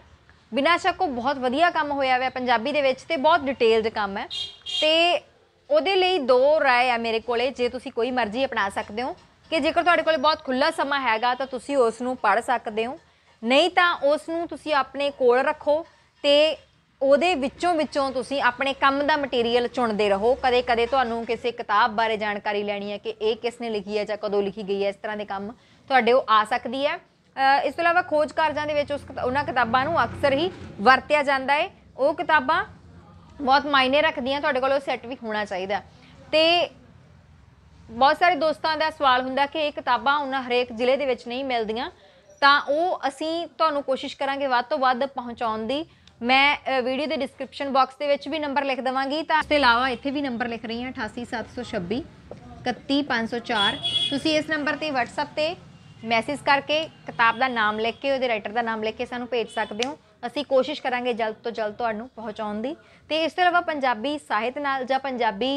ਬਿਨਾਂ ਸ਼ੱਕ ਬਹੁਤ ਵਧੀਆ ਕੰਮ ਹੋਇਆ ਹੋਇਆ ਪੰਜਾਬੀ ਦੇ ਵਿੱਚ ਤੇ ਬਹੁਤ ਡਿਟੇਲਡ ਕੰਮ ਹੈ ਤੇ ਉਹਦੇ ਲਈ ਦੋ رائے ਆ ਮੇਰੇ ਕੋਲੇ ਜੇ ਤੁਸੀਂ ਕੋਈ ਮਰਜ਼ੀ ਅਪਣਾ ਸਕਦੇ ਹੋ ਕਿ ਜੇਕਰ ਤੁਹਾਡੇ ਕੋਲੇ ਬਹੁਤ ਖੁੱਲਾ ਸਮਾਂ ਹੈਗਾ ਤਾਂ ਤੁਸੀਂ ਉਸ ਨੂੰ ਪੜ੍ਹ ਸਕਦੇ ਹੋ ਨਹੀਂ ਤਾਂ ਉਸ ਨੂੰ ਤੁਸੀਂ ਆਪਣੇ ਕੋਲ ਰੱਖੋ ਤੇ ਉਹਦੇ ਵਿੱਚੋਂ ਵਿੱਚੋਂ ਤੁਸੀਂ ਆਪਣੇ ਕੰਮ ਦਾ ਮਟੀਰੀਅਲ ਚੁਣਦੇ ਰਹੋ ਕਦੇ ਕਦੇ ਤੁਹਾਨੂੰ ਕਿਸੇ ਕਿਤਾਬ ਬਾਰੇ ਜਾਣਕਾਰੀ ਲੈਣੀ ਹੈ ਕਿ ਇਹ ਕਿਸ ਨੇ ਲਿਖੀ ਹੈ ਜਾਂ ਕਦੋਂ ਲਿਖੀ ਗਈ ਹੈ ਇਸ ਤਰ੍ਹਾਂ ਦੇ ਕੰਮ ਤੁਹਾਡੇ ਉਹ ਆ ਸਕਦੀ ਹੈ ਇਸ ਤੋਂ ਇਲਾਵਾ ਖੋਜ ਕਾਰਜਾਂ ਦੇ ਵਿੱਚ ਉਸ ਉਹਨਾਂ ਕਿਤਾਬਾਂ ਨੂੰ ਅਕਸਰ ਹੀ ਵਰਤਿਆ ਜਾਂਦਾ ਹੈ ਉਹ ਕਿਤਾਬਾਂ ਬਹੁਤ ਮਾਇਨੇ ਰੱਖਦੀਆਂ ਤੁਹਾਡੇ ਕੋਲ ਉਹ ਸੈੱਟ ਵੀ ਹੋਣਾ ਚਾਹੀਦਾ ਤੇ ਬਹੁਤ ਸਾਰੇ ਦੋਸਤਾਂ ਦਾ ਸਵਾਲ ਹੁੰਦਾ ਕਿ ਇਹ ਕਿਤਾਬਾਂ ਉਹਨਾਂ ਹਰੇਕ ਜ਼ਿਲ੍ਹੇ ਦੇ ਵਿੱਚ ਨਹੀਂ ਮਿਲਦੀਆਂ ਤਾਂ ਉਹ ਅਸੀਂ ਤੁਹਾਨੂੰ ਕੋਸ਼ਿਸ਼ ਕਰਾਂਗੇ ਵੱਧ ਤੋਂ ਵੱਧ ਪਹੁੰਚਾਉਣ ਦੀ ਮੈਂ ਵੀਡੀਓ ਦੇ ਡਿਸਕ੍ਰਿਪਸ਼ਨ ਬਾਕਸ ਦੇ ਵਿੱਚ ਵੀ ਨੰਬਰ ਲਿਖ ਦਵਾਂਗੀ ਤਾਂ ਇਸ ਤੋਂ ਇਲਾਵਾ ਇੱਥੇ ਵੀ ਨੰਬਰ ਲਿਖ ਰਹੀ ਹਾਂ 88726 31504 ਤੁਸੀਂ ਇਸ ਨੰਬਰ ਤੇ WhatsApp ਤੇ ਮੈਸੇਜ ਕਰਕੇ ਕਿਤਾਬ ਦਾ ਨਾਮ ਲਿਖ ਕੇ ਉਹਦੇ ਰਾਈਟਰ ਦਾ ਨਾਮ ਲਿਖ ਕੇ ਸਾਨੂੰ ਭੇਜ ਸਕਦੇ ਹੋ ਅਸੀਂ ਕੋਸ਼ਿਸ਼ ਕਰਾਂਗੇ ਜਲਦ ਤੋਂ ਜਲਦ ਤੁਹਾਨੂੰ ਪਹੁੰਚਾਉਣ ਦੀ ਤੇ ਇਸ ਤੋਂ ਇਲਾਵਾ ਪੰਜਾਬੀ ਸਾਹਿਤ ਨਾਲ ਜਾਂ ਪੰਜਾਬੀ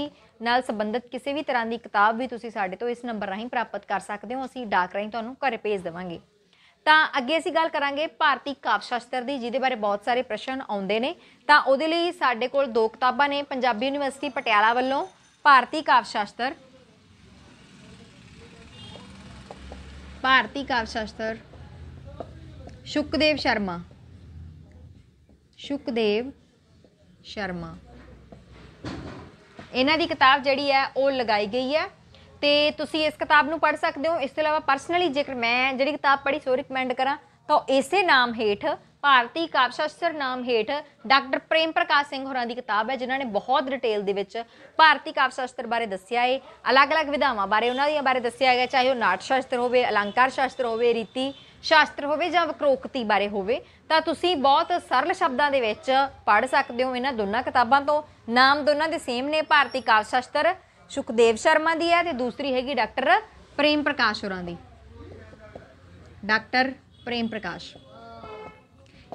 ਨਾਲ ਸੰਬੰਧਿਤ ਕਿਸੇ ਵੀ ਤਰ੍ਹਾਂ ਦੀ ਕਿਤਾਬ ਵੀ ਤੁਸੀਂ ਸਾਡੇ ਤੋਂ ਇਸ ਨੰਬਰ ਰਾਹੀਂ ਪ੍ਰਾਪਤ ਕਰ ਸਕਦੇ ਹੋ ਅਸੀਂ ਡਾਕ ਰਾਹੀਂ ਤੁਹਾਨੂੰ ਘਰੇ ਭੇਜ ਦੇਵਾਂਗੇ ਤਾਂ ਅੱਗੇ ਅਸੀਂ ਗੱਲ ਕਰਾਂਗੇ ਭਾਰਤੀ ਕਾਵ ਸ਼ਾਸਤਰ ਦੀ ਜਿਹਦੇ ਬਾਰੇ ਬਹੁਤ ਸਾਰੇ ਪ੍ਰਸ਼ਨ ਆਉਂਦੇ ਨੇ ਤਾਂ ਉਹਦੇ ਲਈ ਸਾਡੇ ਕੋਲ ਦੋ ਕਿਤਾਬਾਂ ਨੇ ਪੰਜਾਬੀ ਯੂਨੀਵਰਸਿਟੀ ਪਟਿਆਲਾ ਵੱਲੋਂ ਭਾਰਤੀ ਕਾਵ ਸ਼ਾਸਤਰ ਭਾਰਤੀ ਕਾਵ ਸ਼ਾਸਤਰ ਸ਼ੁਕਦੇਵ ਸ਼ਰਮਾ ਸ਼ੁਕਦੇਵ ਸ਼ਰਮਾ ਇਹਨਾਂ ਦੀ ਕਿਤਾਬ ਜਿਹੜੀ ਹੈ ਉਹ ਲਗਾਈ ਗਈ ਹੈ ਤੇ ਤੁਸੀਂ ਇਸ ਕਿਤਾਬ ਨੂੰ ਪੜ੍ਹ ਸਕਦੇ ਹੋ ਇਸ ਤੋਂ ਇਲਾਵਾ ਪਰਸਨਲੀ ਜੇਕਰ ਮੈਂ ਜਿਹੜੀ ਕਿਤਾਬ ਪੜ੍ਹੀ ਸੋ ਰეკਮੈਂਡ ਕਰਾਂ ਤਾਂ ਇਸੇ ਨਾਮ ਹੇਠ ਭਾਰਤੀ ਸ਼ਾਸਤਰ ਨਾਮ ਹੇਠ ਡਾਕਟਰ ਪ੍ਰੇਮ ਪ੍ਰਕਾਸ਼ ਸਿੰਘ ਹੋਰਾਂ ਦੀ ਕਿਤਾਬ ਹੈ ਜਿਨ੍ਹਾਂ ਨੇ ਬਹੁਤ ਡਿਟੇਲ ਦੇ ਵਿੱਚ ਭਾਰਤੀ ਸ਼ਾਸਤਰ ਬਾਰੇ ਦੱਸਿਆ ਹੈ ਅਲੱਗ-ਅਲੱਗ ਵਿਧਾਵਾਂ ਬਾਰੇ ਉਹਨਾਂ ਦੀਆਂ ਬਾਰੇ ਦੱਸਿਆ ਗਿਆ ਚਾਹੇ ਉਹ ਨਾਟ ਸ਼ਾਸਤਰ ਹੋਵੇ ਅਲੰਕਾਰ ਸ਼ਾਸਤਰ ਹੋਵੇ ਰੀਤੀ ਸ਼ਾਸਤਰ ਹੋਵੇ ਜਾਂ ਵਕ੍ਰੋਕਤੀ ਬਾਰੇ ਹੋਵੇ ਤਾਂ ਤੁਸੀਂ ਬਹੁਤ ਸਰਲ ਸ਼ਬਦਾਂ ਦੇ ਵਿੱਚ ਪੜ੍ਹ ਸਕਦੇ ਹੋ ਇਹਨਾਂ ਦੋਨਾਂ ਕਿਤਾਬਾਂ ਤੋਂ ਨਾਮ ਦੋਨਾਂ ਦੇ ਸੇਮ ਨੇ ਭਾਰਤੀ ਕਾਵਿ ਸ਼ਾਸਤਰ ਸੁਖਦੇਵ ਸ਼ਰਮਾ ਦੀ ਹੈ ਤੇ ਦੂਸਰੀ ਹੈਗੀ ਡਾਕਟਰ ਪ੍ਰੇਮ ਪ੍ਰਕਾਸ਼ ਹੋਰਾਂ ਦੀ ਡਾਕਟਰ ਪ੍ਰੇਮ ਪ੍ਰਕਾਸ਼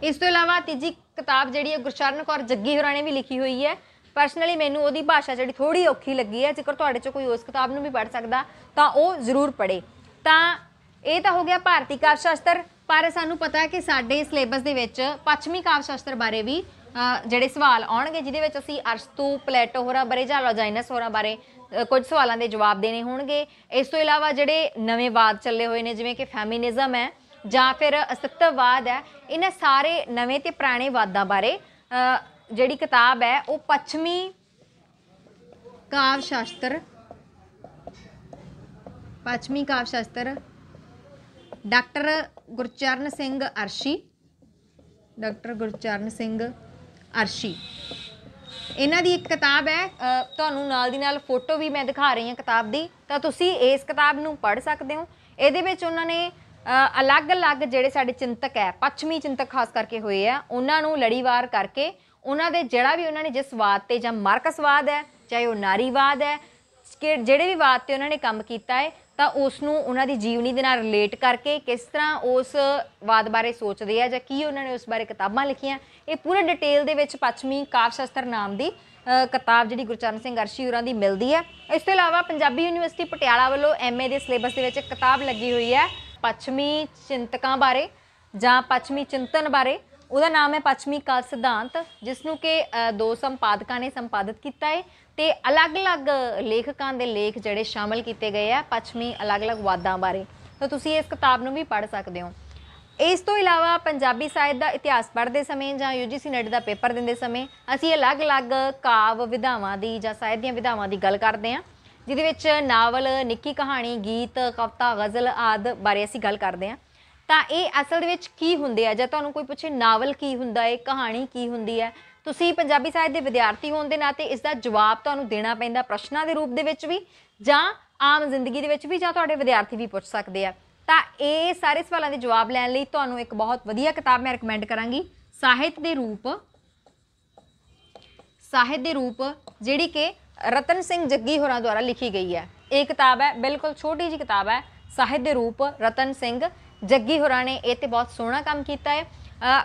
ਇਸ ਤੋਂ ਇਲਾਵਾ ਤੀਜੀ ਕਿਤਾਬ ਜਿਹੜੀ ਹੈ ਗੁਰਚਰਨ ਕੌਰ ਜੱਗੀ ਹੋਰਾਂ ਨੇ ਵੀ ਲਿਖੀ ਹੋਈ ਹੈ ਪਰਸਨਲੀ ਮੈਨੂੰ ਉਹਦੀ ਭਾਸ਼ਾ ਜਿਹੜੀ ਥੋੜੀ ਔਖੀ ਲੱਗੀ ਹੈ ਜੇਕਰ ਤੁਹਾਡੇ ਚੋਂ ਕੋਈ ਉਸ ਕਿਤਾਬ ਨੂੰ ਵੀ ਪੜ ਸਕਦਾ ਤਾਂ ਉਹ ਜ਼ਰੂਰ ਪੜੇ ਤਾਂ ਇਹ ਤਾਂ ਹੋ ਗਿਆ ਭਾਰਤੀ ਕਾਵਿ ਸ਼ਾਸਤਰ ਪਰ ਸਾਨੂੰ ਪਤਾ ਹੈ ਕਿ ਸਾਡੇ ਸਿਲੇਬਸ ਦੇ ਵਿੱਚ ਪੱਛਮੀ ਕਾਵਿ ਸ਼ਾਸਤਰ ਬਾਰੇ ਵੀ ਜਿਹੜੇ ਸਵਾਲ ਆਉਣਗੇ ਜਿਹਦੇ ਵਿੱਚ ਅਸੀਂ ਅਰਸਤੂ ਪਲੇਟੋ ਹੋਰਾਂ ਬਾਰੇ ਜਾਂ ਲੋਜਾਈਨਸ ਹੋਰਾਂ ਬਾਰੇ ਕੁਝ ਸਵਾਲਾਂ ਦੇ ਜਵਾਬ ਦੇਣੇ ਹੋਣਗੇ ਇਸ ਤੋਂ ਇਲਾਵਾ ਜਿਹੜੇ ਨਵੇਂ ਵਾਦ ਚੱਲੇ ਹੋਏ ਨੇ ਜਿਵੇਂ ਕਿ ਫੈਮਿਨਿਜ਼ਮ ਹੈ ਜਾਂ ਫਿਰ ਅਸਤਿਤਵਵਾਦ ਹੈ ਇਹਨਾਂ ਸਾਰੇ ਨਵੇਂ ਤੇ ਪੁਰਾਣੇ ਵਾਦਾਂ ਬਾਰੇ ਜਿਹੜੀ ਕਿਤਾਬ ਹੈ ਉਹ ਪੱਛਮੀ ਕਾਵ ਸ਼ਾਸਤਰ ਪੱਛਮੀ ਕਾਵ ਸ਼ਾਸਤਰ ਡਾਕਟਰ ਗੁਰਚਰਨ ਸਿੰਘ ਅਰਸ਼ੀ ਡਾਕਟਰ ਗੁਰਚਰਨ ਸਿੰਘ ਅਰਸ਼ੀ ਇਹਨਾਂ ਦੀ ਇੱਕ ਕਿਤਾਬ ਹੈ ਤੁਹਾਨੂੰ ਨਾਲ ਦੀ ਨਾਲ ਫੋਟੋ ਵੀ ਮੈਂ ਦਿਖਾ ਰਹੀ ਹਾਂ ਕਿਤਾਬ ਦੀ ਤਾਂ ਤੁਸੀਂ ਇਸ ਕਿਤਾਬ ਨੂੰ ਪੜ੍ਹ ਸਕਦੇ ਹੋ ਇਹਦੇ ਵਿੱਚ ਉਹਨਾਂ ਨੇ ਅਲੱਗ-ਅਲੱਗ ਜਿਹੜੇ ਸਾਡੇ ਚਿੰਤਕ ਹੈ ਪੱਛਮੀ ਚਿੰਤਕ ਖਾਸ ਕਰਕੇ ਹੋਏ ਆ ਉਹਨਾਂ ਨੂੰ ਲੜੀਵਾਰ ਕਰਕੇ ਉਹਨਾਂ ਦੇ ਜਿਹੜਾ ਵੀ ਉਹਨਾਂ ਨੇ ਜਿਸ ਵਾਦ ਤੇ ਜਾਂ ਮਾਰਕਸਵਾਦ ਹੈ ਚਾਹੇ ਉਹ ਨਾਰੀਵਾਦ ਹੈ ਕਿ ਜਿਹੜੇ ਵੀ ਵਾਦ ਤੇ ਉਹਨਾਂ ਨੇ ਕੰਮ ਕੀਤਾ ਹੈ ਤਾਂ ਉਸ ਨੂੰ ਉਹਨਾਂ ਦੀ ਜੀਵਨੀ ਦੇ ਨਾਲ ਰਿਲੇਟ ਕਰਕੇ ਕਿਸ ਤਰ੍ਹਾਂ ਉਸ ਵਾਦ ਬਾਰੇ ਸੋਚਦੇ ਆ ਜਾਂ ਕੀ ਉਹਨਾਂ ਨੇ ਉਸ ਬਾਰੇ ਕਿਤਾਬਾਂ ਲਿਖੀਆਂ ਇਹ ਪੂਰੇ ਡਿਟੇਲ ਦੇ ਵਿੱਚ ਪੱਛਮੀ ਕਾਵਿ ਸ਼ਾਸਤਰ ਨਾਮ ਦੀ ਕਿਤਾਬ ਜਿਹੜੀ ਗੁਰਚਰਨ ਸਿੰਘ ਅਰਸ਼ੀ ਹੋਰਾਂ ਦੀ ਮਿਲਦੀ ਹੈ ਇਸ ਤੋਂ ਇਲਾਵਾ ਪੰਜਾਬੀ ਯੂਨੀਵਰਸਿਟੀ ਪਟਿਆਲਾ ਵੱਲੋਂ ਐਮਏ ਦੇ ਸਿਲੇਬਸ ਦੇ ਵਿੱਚ ਇੱਕ ਕਿਤਾਬ ਲੱਗੀ ਹੋਈ ਹੈ ਪੱਛਮੀ ਚਿੰਤਕਾਂ ਬਾਰੇ ਜਾਂ ਪੱਛਮੀ ਚਿੰਤਨ ਬਾਰੇ ਉਹਦਾ ਨਾਮ ਹੈ ਪੱਛਮੀ ਕਾਲ ਸਿਧਾਂਤ ਜਿਸ ਨੂੰ ਕਿ ਦੋ ਸੰਪਾਦਕਾਂ ਨੇ ਸੰਪਾਦਿਤ ਕੀਤਾ ਹੈ ਤੇ ਅਲੱਗ-ਅਲੱਗ ਲੇਖਕਾਂ ਦੇ ਲੇਖ ਜਿਹੜੇ ਸ਼ਾਮਲ ਕੀਤੇ ਗਏ ਆ ਪੱਛਮੀ ਅਲੱਗ-ਅਲੱਗ ਵਾਦਾਂ ਬਾਰੇ ਤਾਂ ਤੁਸੀਂ ਇਸ ਕਿਤਾਬ ਨੂੰ ਵੀ ਪੜ੍ਹ ਸਕਦੇ ਹੋ ਇਸ ਤੋਂ ਇਲਾਵਾ ਪੰਜਾਬੀ ਸਾਹਿਤ ਦਾ ਇਤਿਹਾਸ ਪੜ੍ਹਦੇ ਸਮੇਂ ਜਾਂ UGC ਨੈਟ ਦਾ ਪੇਪਰ ਦਿੰਦੇ ਸਮੇਂ ਅਸੀਂ ਅਲੱਗ-ਅਲੱਗ ਕਾਵ ਵਿਧਾਵਾਂ ਦੀ ਜਾਂ ਸਾਹਿਤ ਦੀਆਂ ਵਿਧਾਵਾਂ ਦੀ ਗੱਲ ਕਰਦੇ ਆ ਜਿਹਦੇ ਵਿੱਚ ਨਾਵਲ ਨਿੱਕੀ ਕਹਾਣੀ ਗੀਤ ਕਵਤਾ ਗਜ਼ਲ ਆਦ ਬਾਰੇ ਅਸੀਂ ਗੱਲ ਕਰਦੇ ਆ ਤਾਂ ਇਹ ਅਸਲ ਵਿੱਚ ਕੀ ਹੁੰਦੇ ਆ ਜੇ ਤੁਹਾਨੂੰ ਕੋਈ ਪੁੱਛੇ ਨਾਵਲ ਕੀ ਹੁੰਦਾ ਹੈ ਕਹਾਣੀ ਕੀ ਹੁੰਦੀ ਹੈ ਤੁਸੀਂ ਪੰਜਾਬੀ ਸਾਹਿਤ ਦੇ ਵਿਦਿਆਰਥੀ ਹੋਣ ਦੇ ਨਾਤੇ ਇਸ ਦਾ ਜਵਾਬ ਤੁਹਾਨੂੰ ਦੇਣਾ ਪੈਂਦਾ ਪ੍ਰਸ਼ਨਾਂ ਦੇ ਰੂਪ ਦੇ ਵਿੱਚ ਵੀ ਜਾਂ ਆਮ ਜ਼ਿੰਦਗੀ ਦੇ ਵਿੱਚ ਵੀ ਜਾਂ ਤੁਹਾਡੇ ਵਿਦਿਆਰਥੀ ਵੀ ਪੁੱਛ ਸਕਦੇ ਆ ਤਾਂ ਇਹ ਸਾਰੇ ਸਵਾਲਾਂ ਦੇ ਜਵਾਬ ਲੈਣ ਲਈ ਤੁਹਾਨੂੰ ਇੱਕ ਬਹੁਤ ਵਧੀਆ ਕਿਤਾਬ ਮੈਂ ਰეკਮੈਂਡ ਕਰਾਂਗੀ ਸਾਹਿਤ ਦੇ ਰੂਪ ਸਾਹਿਤ ਦੇ ਰੂਪ ਜਿਹੜੀ ਕਿ ਰਤਨ ਸਿੰਘ ਜੱਗੀ ਹੋਰਾਂ ਦੁਆਰਾ ਲਿਖੀ ਗਈ ਹੈ ਇਹ ਕਿਤਾਬ ਹੈ ਬਿਲਕੁਲ ਛੋਟੀ ਜੀ ਕਿਤਾਬ ਹੈ ਸਾਹਿਤ ਦੇ ਰੂਪ ਰਤਨ ਸਿੰਘ ਜੱਗੀ ਹੋਰਾਂ ਨੇ ਇਹ ਤੇ ਬਹੁਤ ਸੋਹਣਾ ਕੰਮ ਕੀਤਾ ਹੈ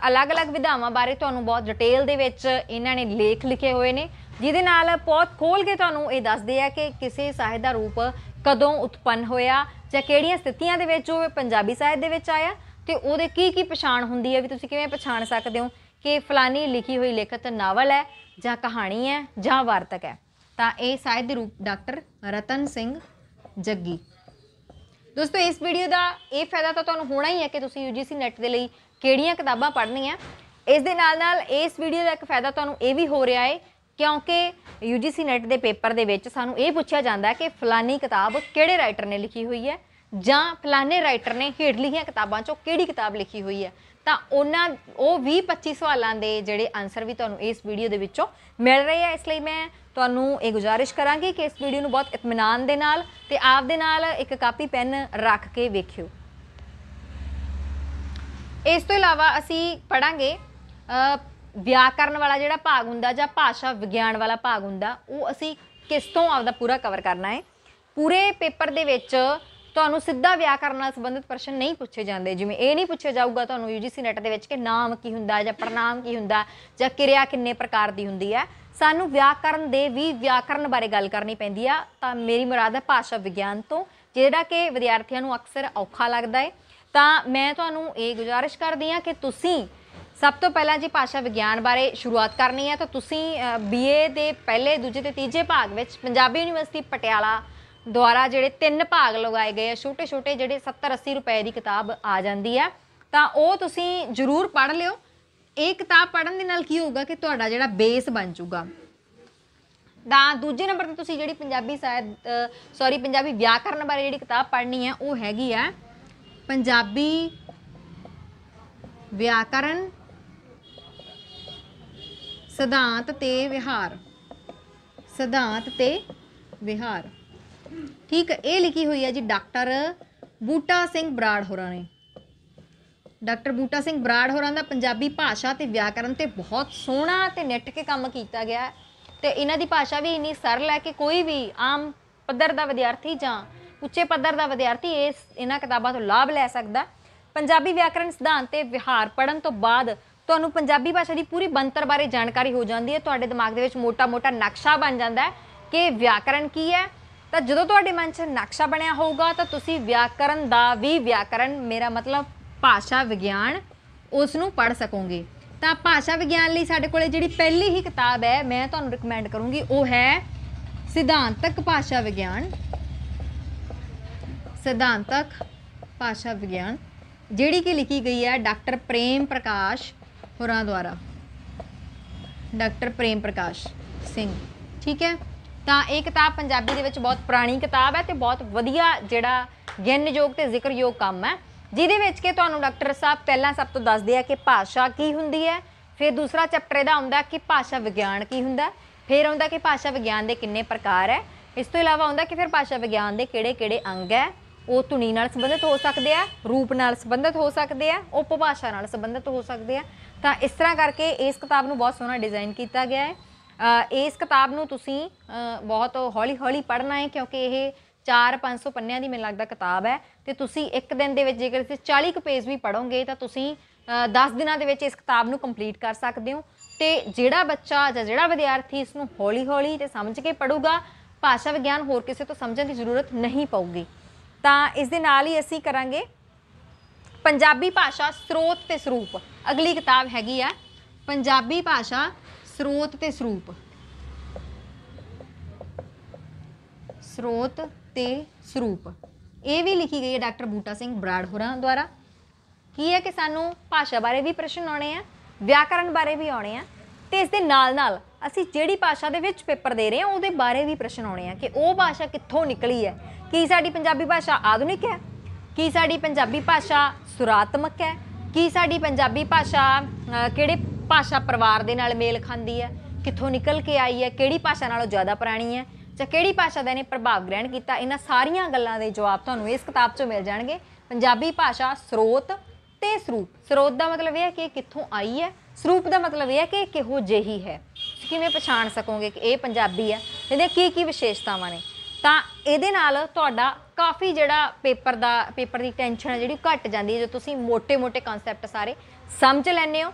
ਅਲੱਗ-ਅਲੱਗ ਵਿਧਾਵਾਂ ਬਾਰੇ ਤੁਹਾਨੂੰ ਬਹੁਤ ਡਿਟੇਲ ਦੇ ਵਿੱਚ ਇਹਨਾਂ ਨੇ ਲੇਖ ਲਿਖੇ ਹੋਏ ਨੇ ਜਿਹਦੇ ਨਾਲ ਬਹੁਤ ਖੋਲ ਕੇ ਤੁਹਾਨੂੰ ਇਹ ਦੱਸਦੇ ਆ ਕਿ ਕਿਸੇ ਸਾਹਿਤ ਦਾ ਰੂਪ ਕਦੋਂ ਉਤਪੰਨ ਹੋਇਆ ਜਾਂ ਕਿਹੜੀਆਂ ਸਥਿਤੀਆਂ ਦੇ ਵਿੱਚ ਉਹ ਪੰਜਾਬੀ ਸਾਹਿਤ ਦੇ ਵਿੱਚ ਆਇਆ ਤੇ ਉਹਦੇ ਕੀ ਕੀ ਪਛਾਣ ਹੁੰਦੀ ਹੈ ਵੀ ਤੁਸੀਂ ਕਿਵੇਂ ਪਛਾਣ ਸਕਦੇ ਹੋ ਕਿ ਫਲਾਨੀ ਲਿਖੀ ਹੋਈ ਲੇਖਤ ਨਾਵਲ ਹੈ ਜਾਂ ਕਹਾਣੀ ਹੈ ਜਾਂ ਵਾਰਤਕ ਹੈ ਤਾਂ ਇਹ ਸਾਹਿਤ ਦੇ ਰੂਪ ਡਾਕਟਰ ਰਤਨ ਸਿੰਘ ਜੱਗੀ ਦੋਸਤੋ ਇਸ ਵੀਡੀਓ ਦਾ ਇਹ ਫਾਇਦਾ ਤਾਂ ਤੁਹਾਨੂੰ ਹੋਣਾ ਹੀ ਹੈ ਕਿ ਤੁਸੀਂ UGC ਨੈਟ ਦੇ ਲਈ ਕਿਹੜੀਆਂ ਕਿਤਾਬਾਂ ਪੜ੍ਹਨੀਆਂ ਇਸ ਦੇ ਨਾਲ ਨਾਲ ਇਸ ਵੀਡੀਓ ਦਾ ਇੱਕ ਫਾਇਦਾ ਤੁਹਾਨੂੰ ਇਹ ਵੀ ਹੋ ਰਿਹਾ ਹੈ ਕਿਉਂਕਿ UGC ਨੈਟ ਦੇ ਪੇਪਰ ਦੇ ਵਿੱਚ ਸਾਨੂੰ ਇਹ ਪੁੱਛਿਆ ਜਾਂਦਾ ਹੈ ਕਿ ਫਲਾਨੀ ਕਿਤਾਬ ਕਿਹੜੇ ਰਾਈਟਰ ਨੇ ਲਿਖੀ ਹੋਈ ਹੈ ਜਾਂ ਫਲਾਨੇ ਰਾਈਟਰ ਨੇ ਹੇਠ ਲਿਖੀਆਂ ਕਿਤਾਬਾਂ ਚੋਂ ਕਿਹੜੀ ਕਿਤਾਬ ਲਿਖੀ ਹੋਈ ਹੈ ਤਾਂ ਉਹਨਾਂ ਉਹ 20 25 ਸਵਾਲਾਂ ਦੇ ਜਿਹੜੇ ਆਨਸਰ ਵੀ ਤੁਹਾਨੂੰ ਇਸ ਵੀਡੀਓ ਦੇ ਵਿੱਚੋਂ ਮਿਲ ਰਹੇ ਆ ਇਸ ਲਈ ਮੈਂ ਤੁਹਾਨੂੰ ਇਹ ਗੁਜ਼ਾਰਿਸ਼ ਕਰਾਂਗੀ ਕਿ ਇਸ ਵੀਡੀਓ ਨੂੰ ਬਹੁਤ ਇਤਮਾਨਾਨ ਦੇ ਨਾਲ ਤੇ ਆਪ ਦੇ ਨਾਲ ਇੱਕ ਕਾਪੀ ਪੈਨ ਰੱਖ ਕੇ ਵੇਖਿਓ ਇਸ ਤੋਂ ਇਲਾਵਾ ਅਸੀਂ ਪੜਾਂਗੇ ਵਿਆਕਰਨ ਵਾਲਾ ਜਿਹੜਾ ਭਾਗ ਹੁੰਦਾ ਜਾਂ ਭਾਸ਼ਾ ਵਿਗਿਆਨ ਵਾਲਾ ਭਾਗ ਹੁੰਦਾ ਉਹ ਅਸੀਂ ਕਿਸ ਤੋਂ ਆਪਦਾ ਪੂਰਾ ਕਵਰ ਕਰਨਾ ਹੈ ਪੂਰੇ ਪੇਪਰ ਦੇ ਵਿੱਚ ਤੁਹਾਨੂੰ ਸਿੱਧਾ ਵਿਆਕਰਨ ਨਾਲ ਸੰਬੰਧਿਤ ਪ੍ਰਸ਼ਨ ਨਹੀਂ ਪੁੱਛੇ ਜਾਂਦੇ ਜਿਵੇਂ ਇਹ ਨਹੀਂ ਪੁੱਛਿਆ ਜਾਊਗਾ ਤੁਹਾਨੂੰ ਯੂਜੀਸੀ ਨੈਟ ਦੇ ਵਿੱਚ ਕਿ ਨਾਮ ਕੀ ਹੁੰਦਾ ਜਾਂ ਪ੍ਰਣਾਮ ਕੀ ਹੁੰਦਾ ਜਾਂ ਕਿਰਿਆ ਕਿੰਨੇ ਪ੍ਰਕਾਰ ਦੀ ਹੁੰਦੀ ਹੈ ਸਾਨੂੰ ਵਿਆਕਰਨ ਦੇ ਵੀ ਵਿਆਕਰਨ ਬਾਰੇ ਗੱਲ ਕਰਨੀ ਪੈਂਦੀ ਆ ਤਾਂ ਮੇਰੀ ਮੁਰਾਦ ਹੈ ਭਾਸ਼ਾ ਵਿਗਿਆਨ ਤੋਂ ਜਿਹੜਾ ਕਿ ਵਿਦਿਆਰਥੀਆਂ ਨੂੰ ਅਕਸਰ ਔਖਾ ਲੱਗਦਾ ਹੈ ਤਾਂ ਮੈਂ ਤੁਹਾਨੂੰ ਇਹ ਗੁਜ਼ਾਰਿਸ਼ ਕਰਦੀ ਆ ਕਿ ਤੁਸੀਂ ਸਭ ਤੋਂ ਪਹਿਲਾਂ ਜੀ ਭਾਸ਼ਾ ਵਿਗਿਆਨ ਬਾਰੇ ਸ਼ੁਰੂਆਤ ਕਰਨੀ ਹੈ ਤਾਂ ਤੁਸੀਂ ਬੀਏ ਦੇ ਪਹਿਲੇ ਦੂਜੇ ਤੇ ਤੀਜੇ ਭਾਗ ਵਿੱਚ ਪੰਜਾਬੀ ਯੂਨੀਵਰਸਿਟੀ ਪਟਿਆਲਾ ਦੁਆਰਾ ਜਿਹੜੇ ਤਿੰਨ ਭਾਗ ਲਗਾਏ ਗਏ ਆ ਛੋਟੇ ਛੋਟੇ ਜਿਹੜੇ 70 80 ਰੁਪਏ ਦੀ ਕਿਤਾਬ ਆ ਜਾਂਦੀ ਹੈ ਤਾਂ ਉਹ ਤੁਸੀਂ ਜ਼ਰੂਰ ਪੜ੍ਹ ਲਿਓ ਇਹ ਕਿਤਾਬ ਪੜਨ ਦੇ ਨਾਲ ਕੀ ਹੋਊਗਾ ਕਿ ਤੁਹਾਡਾ ਜਿਹੜਾ ਬੇਸ ਬਣ ਜਾਊਗਾ ਤਾਂ ਦੂਜੇ ਨੰਬਰ ਤੇ ਤੁਸੀਂ ਜਿਹੜੀ ਪੰਜਾਬੀ ਸਾਹਿਤ ਸੌਰੀ ਪੰਜਾਬੀ ਵਿਆਕਰਨ ਬਾਰੇ ਜਿਹੜੀ ਕਿਤਾਬ ਪੜ੍ਹਨੀ ਹੈ ਉਹ ਹੈਗੀ ਆ ਪੰਜਾਬੀ ਵਿਆਕਰਨ ਸਿਧਾਂਤ ਤੇ ਵਿਹਾਰ ਸਿਧਾਂਤ ਤੇ ਵਿਹਾਰ ਠੀਕ ਇਹ ਲਿਖੀ ਹੋਈ ਹੈ ਜੀ ਡਾਕਟਰ ਬੂਟਾ ਸਿੰਘ ਬਰਾੜ ਹੋਰਾਂ ਨੇ ਡਾਕਟਰ ਬੂਟਾ ਸਿੰਘ ਬਰਾੜ ਹੋਰਾਂ ਦਾ ਪੰਜਾਬੀ ਭਾਸ਼ਾ ਤੇ ਵਿਆਕਰਨ ਤੇ ਬਹੁਤ ਸੋਹਣਾ ਤੇ ਨਿੱਠ ਕੇ ਕੰਮ ਕੀਤਾ ਗਿਆ ਤੇ ਇਹਨਾਂ ਦੀ ਭਾਸ਼ਾ ਵੀ ਇੰਨੀ ਸਰਲ ਹੈ ਕਿ ਕੋਈ ਵੀ ਆਮ ਪੱਧਰ ਦਾ ਵਿਦਿਆਰਥੀ ਜਾਂ ਉੱਚੇ ਪੱਧਰ ਦਾ ਵਿਦਿਆਰਥੀ ਇਸ ਇਹਨਾਂ ਕਿਤਾਬਾਂ ਤੋਂ ਲਾਭ ਲੈ ਸਕਦਾ ਪੰਜਾਬੀ ਵਿਆਕਰਨ ਸਿਧਾਂਤ ਤੇ ਵਿਹਾਰ ਪੜਨ ਤੋਂ ਬਾਅਦ ਤੁਹਾਨੂੰ ਪੰਜਾਬੀ ਭਾਸ਼ਾ ਦੀ ਪੂਰੀ ਬੰਤਰ ਬਾਰੇ ਜਾਣਕਾਰੀ ਹੋ ਜਾਂਦੀ ਹੈ ਤੁਹਾਡੇ ਦਿਮਾਗ ਦੇ ਵਿੱਚ ਮੋਟਾ-ਮੋਟਾ ਨਕਸ਼ਾ ਬਣ ਜਾਂਦਾ ਹੈ ਕਿ ਵਿਆਕਰਨ ਕੀ ਹੈ ਤਾਂ ਜਦੋਂ ਤੁਹਾਡੇ ਮਨ 'ਚ ਨਕਸ਼ਾ ਬਣਿਆ ਹੋਊਗਾ ਤਾਂ ਤੁਸੀਂ ਵਿਆਕਰਨ ਦਾ ਵੀ ਵਿਆਕਰਨ ਮੇਰਾ ਮਤਲਬ ਭਾਸ਼ਾ ਵਿਗਿਆਨ ਉਸ ਨੂੰ ਪੜ ਸਕੋਗੇ ਤਾਂ ਭਾਸ਼ਾ ਵਿਗਿਆਨ ਲਈ ਸਾਡੇ ਕੋਲੇ ਜਿਹੜੀ ਪਹਿਲੀ ਹੀ ਕਿਤਾਬ ਹੈ ਮੈਂ ਤੁਹਾਨੂੰ ਰეკਮੈਂਡ ਕਰੂੰਗੀ ਉਹ ਹੈ ਸਿਧਾਂਤਕ ਭਾਸ਼ਾ ਵਿਗਿਆਨ ਸਿਧਾਂਤਕ ਭਾਸ਼ਾ ਵਿਗਿਆਨ ਜਿਹੜੀ ਕਿ ਲਿਖੀ ਗਈ ਹੈ ਡਾਕਟਰ ਪ੍ਰੇਮ ਪ੍ਰਕਾਸ਼ ਹੋਰਾਂ ਦੁਆਰਾ ਡਾਕਟਰ ਪ੍ਰੇਮ ਪ੍ਰਕਾਸ਼ ਸਿੰਘ ਠੀਕ ਹੈ ਤਾਂ ਇਹ ਕਿਤਾਬ ਪੰਜਾਬੀ ਦੇ ਵਿੱਚ ਬਹੁਤ ਪੁਰਾਣੀ ਕਿਤਾਬ ਹੈ ਤੇ ਬਹੁਤ ਵਧੀਆ ਜਿਹੜਾ ਗਿਆਨਯੋਗ ਤੇ ਜ਼ਿਕਰਯੋਗ ਕੰਮ ਹੈ ਜਿਹਦੇ ਵਿੱਚ ਕਿ ਤੁਹਾਨੂੰ ਡਾਕਟਰ ਸਾਹਿਬ ਪਹਿਲਾਂ ਸਭ ਤੋਂ ਦੱਸਦੇ ਆ ਕਿ ਭਾਸ਼ਾ ਕੀ ਹੁੰਦੀ ਹੈ ਫਿਰ ਦੂਸਰਾ ਚੈਪਟਰ ਇਹਦਾ ਆਉਂਦਾ ਕਿ ਭਾਸ਼ਾ ਵਿਗਿਆਨ ਕੀ ਹੁੰਦਾ ਫਿਰ ਆਉਂਦਾ ਕਿ ਭਾਸ਼ਾ ਵਿਗਿਆਨ ਦੇ ਕਿੰਨੇ ਪ੍ਰਕਾਰ ਹੈ ਇਸ ਤੋਂ ਇਲਾਵਾ ਆਉਂਦਾ ਕਿ ਫਿਰ ਭਾਸ਼ਾ ਵਿਗਿਆਨ ਦੇ ਕਿਹੜੇ-ਕਿਹੜੇ ਅੰਗ ਹੈ ਉਹ ਧੁਨੀ ਨਾਲ ਸੰਬੰਧਿਤ ਹੋ ਸਕਦੇ ਆ ਰੂਪ ਨਾਲ ਸੰਬੰਧਿਤ ਹੋ ਸਕਦੇ ਆ ਉਪਭਾਸ਼ਾ ਨਾਲ ਸੰਬੰਧਿਤ ਹੋ ਸਕਦੇ ਆ ਤਾਂ ਇਸ ਤਰ੍ਹਾਂ ਕਰਕੇ ਇਸ ਕਿਤਾਬ ਨੂੰ ਬਹੁਤ ਸੋਹਣਾ ਡਿਜ਼ਾਈਨ ਕੀਤਾ ਗਿਆ ਹੈ ਇਸ ਕਿਤਾਬ ਨੂੰ ਤੁਸੀਂ ਬਹੁਤ ਹੌਲੀ-ਹੌਲੀ ਪੜ੍ਹਨਾ ਹੈ ਕਿਉਂਕਿ ਇਹ 4-500 ਪੰਨਿਆਂ ਦੀ ਮੈਨੂੰ ਲੱਗਦਾ ਕਿਤਾਬ ਹੈ ਤੇ ਤੁਸੀਂ ਇੱਕ ਦਿਨ ਦੇ ਵਿੱਚ ਜੇਕਰ ਤੁਸੀਂ 40 ਪੇਜ ਵੀ ਪੜੋਗੇ ਤਾਂ ਤੁਸੀਂ 10 ਦਿਨਾਂ ਦੇ ਵਿੱਚ ਇਸ ਕਿਤਾਬ ਨੂੰ ਕੰਪਲੀਟ ਕਰ ਸਕਦੇ ਹੋ ਤੇ ਜਿਹੜਾ ਬੱਚਾ ਜਾਂ ਜਿਹੜਾ ਵਿਦਿਆਰਥੀ ਇਸ ਨੂੰ ਹੌਲੀ-ਹੌਲੀ ਤੇ ਸਮਝ ਕੇ ਪੜੂਗਾ ਭਾਸ਼ਾ ਵਿਗਿਆਨ ਹੋਰ ਕਿਸੇ ਤੋਂ ਸਮਝਣ ਦੀ ਜ਼ਰੂਰਤ ਨਹੀਂ ਪਊਗੀ ਤਾਂ ਇਸ ਦੇ ਨਾਲ ਹੀ ਅਸੀਂ ਕਰਾਂਗੇ ਪੰਜਾਬੀ ਭਾਸ਼ਾ ਸਰੋਤ ਤੇ ਸਰੂਪ ਅਗਲੀ ਕਿਤਾਬ ਹੈਗੀ ਆ ਪੰਜਾਬੀ ਭਾਸ਼ਾ ਸਰੋਤ ਤੇ ਸਰੂਪ ਸਰੋਤ ਤੇ ਸਰੂਪ ਇਹ ਵੀ ਲਿਖੀ ਗਈ ਹੈ ਡਾਕਟਰ ਬੂਟਾ ਸਿੰਘ ਬਰਾੜ ਹੋਰਾਂ ਦੁਆਰਾ ਕੀ ਹੈ ਕਿ ਸਾਨੂੰ ਭਾਸ਼ਾ ਬਾਰੇ ਵੀ ਪ੍ਰਸ਼ਨ ਆਉਣੇ ਆ ਵਿਆਕਰਣ ਬਾਰੇ ਵੀ ਆਉਣੇ ਆ ਤੇ ਇਸ ਦੇ ਨਾਲ-ਨਾਲ ਅਸੀਂ ਜਿਹੜੀ ਭਾਸ਼ਾ ਦੇ ਵਿੱਚ ਪੇਪਰ ਦੇ ਰਹੇ ਹਾਂ ਉਹਦੇ ਬਾਰੇ ਵੀ ਪ੍ਰਸ਼ਨ ਆਉਣੇ ਆ ਕਿ ਉਹ ਭਾਸ਼ਾ ਕਿੱਥੋਂ ਨਿਕਲੀ ਹੈ ਕੀ ਸਾਡੀ ਪੰਜਾਬੀ ਭਾਸ਼ਾ ਆਧੁਨਿਕ ਹੈ ਕੀ ਸਾਡੀ ਪੰਜਾਬੀ ਭਾਸ਼ਾ ਸੁਰਾਤਮਕ ਹੈ ਕੀ ਸਾਡੀ ਪੰਜਾਬੀ ਭਾਸ਼ਾ ਕਿਹੜੇ ਭਾਸ਼ਾ ਪਰਿਵਾਰ ਦੇ ਨਾਲ ਮੇਲ ਖਾਂਦੀ ਹੈ ਕਿੱਥੋਂ ਨਿਕਲ ਕੇ ਆਈ ਹੈ ਕਿਹੜੀ ਭਾਸ਼ਾ ਨਾਲੋਂ ਜ਼ਿਆਦਾ ਪੁਰਾਣੀ ਹੈ ਜਾਂ ਕਿਹੜੀ ਭਾਸ਼ਾ ਦਾ ਇਹਨੇ ਪ੍ਰਭਾਵ ਗ੍ਰਹਿਣ ਕੀਤਾ ਇਹਨਾਂ ਸਾਰੀਆਂ ਗੱਲਾਂ ਦੇ ਜਵਾਬ ਤੁਹਾਨੂੰ ਇਸ ਕਿਤਾਬ 'ਚੋਂ ਮਿਲ ਜਾਣਗੇ ਪੰਜਾਬੀ ਭਾਸ਼ਾ ਸਰੋਤ ਤੇ ਸਰੂਪ ਸਰੋਤ ਦਾ ਮਤਲਬ ਇਹ ਹੈ ਕਿ ਇਹ ਕਿੱਥੋਂ ਆਈ ਹੈ ਸਰੂਪ ਦਾ ਮਤਲਬ ਇਹ ਹੈ ਕਿ ਇਹ ਕਿਹੋ ਜਿਹੀ ਹੈ ਕਿਵੇਂ ਪਛਾਣ ਸਕੋਗੇ ਕਿ ਇਹ ਪੰਜਾਬੀ ਹੈ ਇਹਦੇ ਕੀ ਕੀ ਵਿਸ਼ੇਸ਼ਤਾਵਾਂ ਨੇ ਤਾਂ ਇਹਦੇ ਨਾਲ ਤੁਹਾਡਾ ਕਾਫੀ ਜਿਹੜਾ ਪੇਪਰ ਦਾ ਪੇਪਰ ਦੀ ਟੈਨਸ਼ਨ ਹੈ ਜਿਹੜੀ ਘਟ ਜਾਂਦੀ ਹੈ ਜੇ ਤੁਸੀਂ ਮੋٹے-ਮੋٹے ਕਨਸੈਪਟ ਸਾਰੇ ਸਮਝ ਲੈਣੇ ਹੋ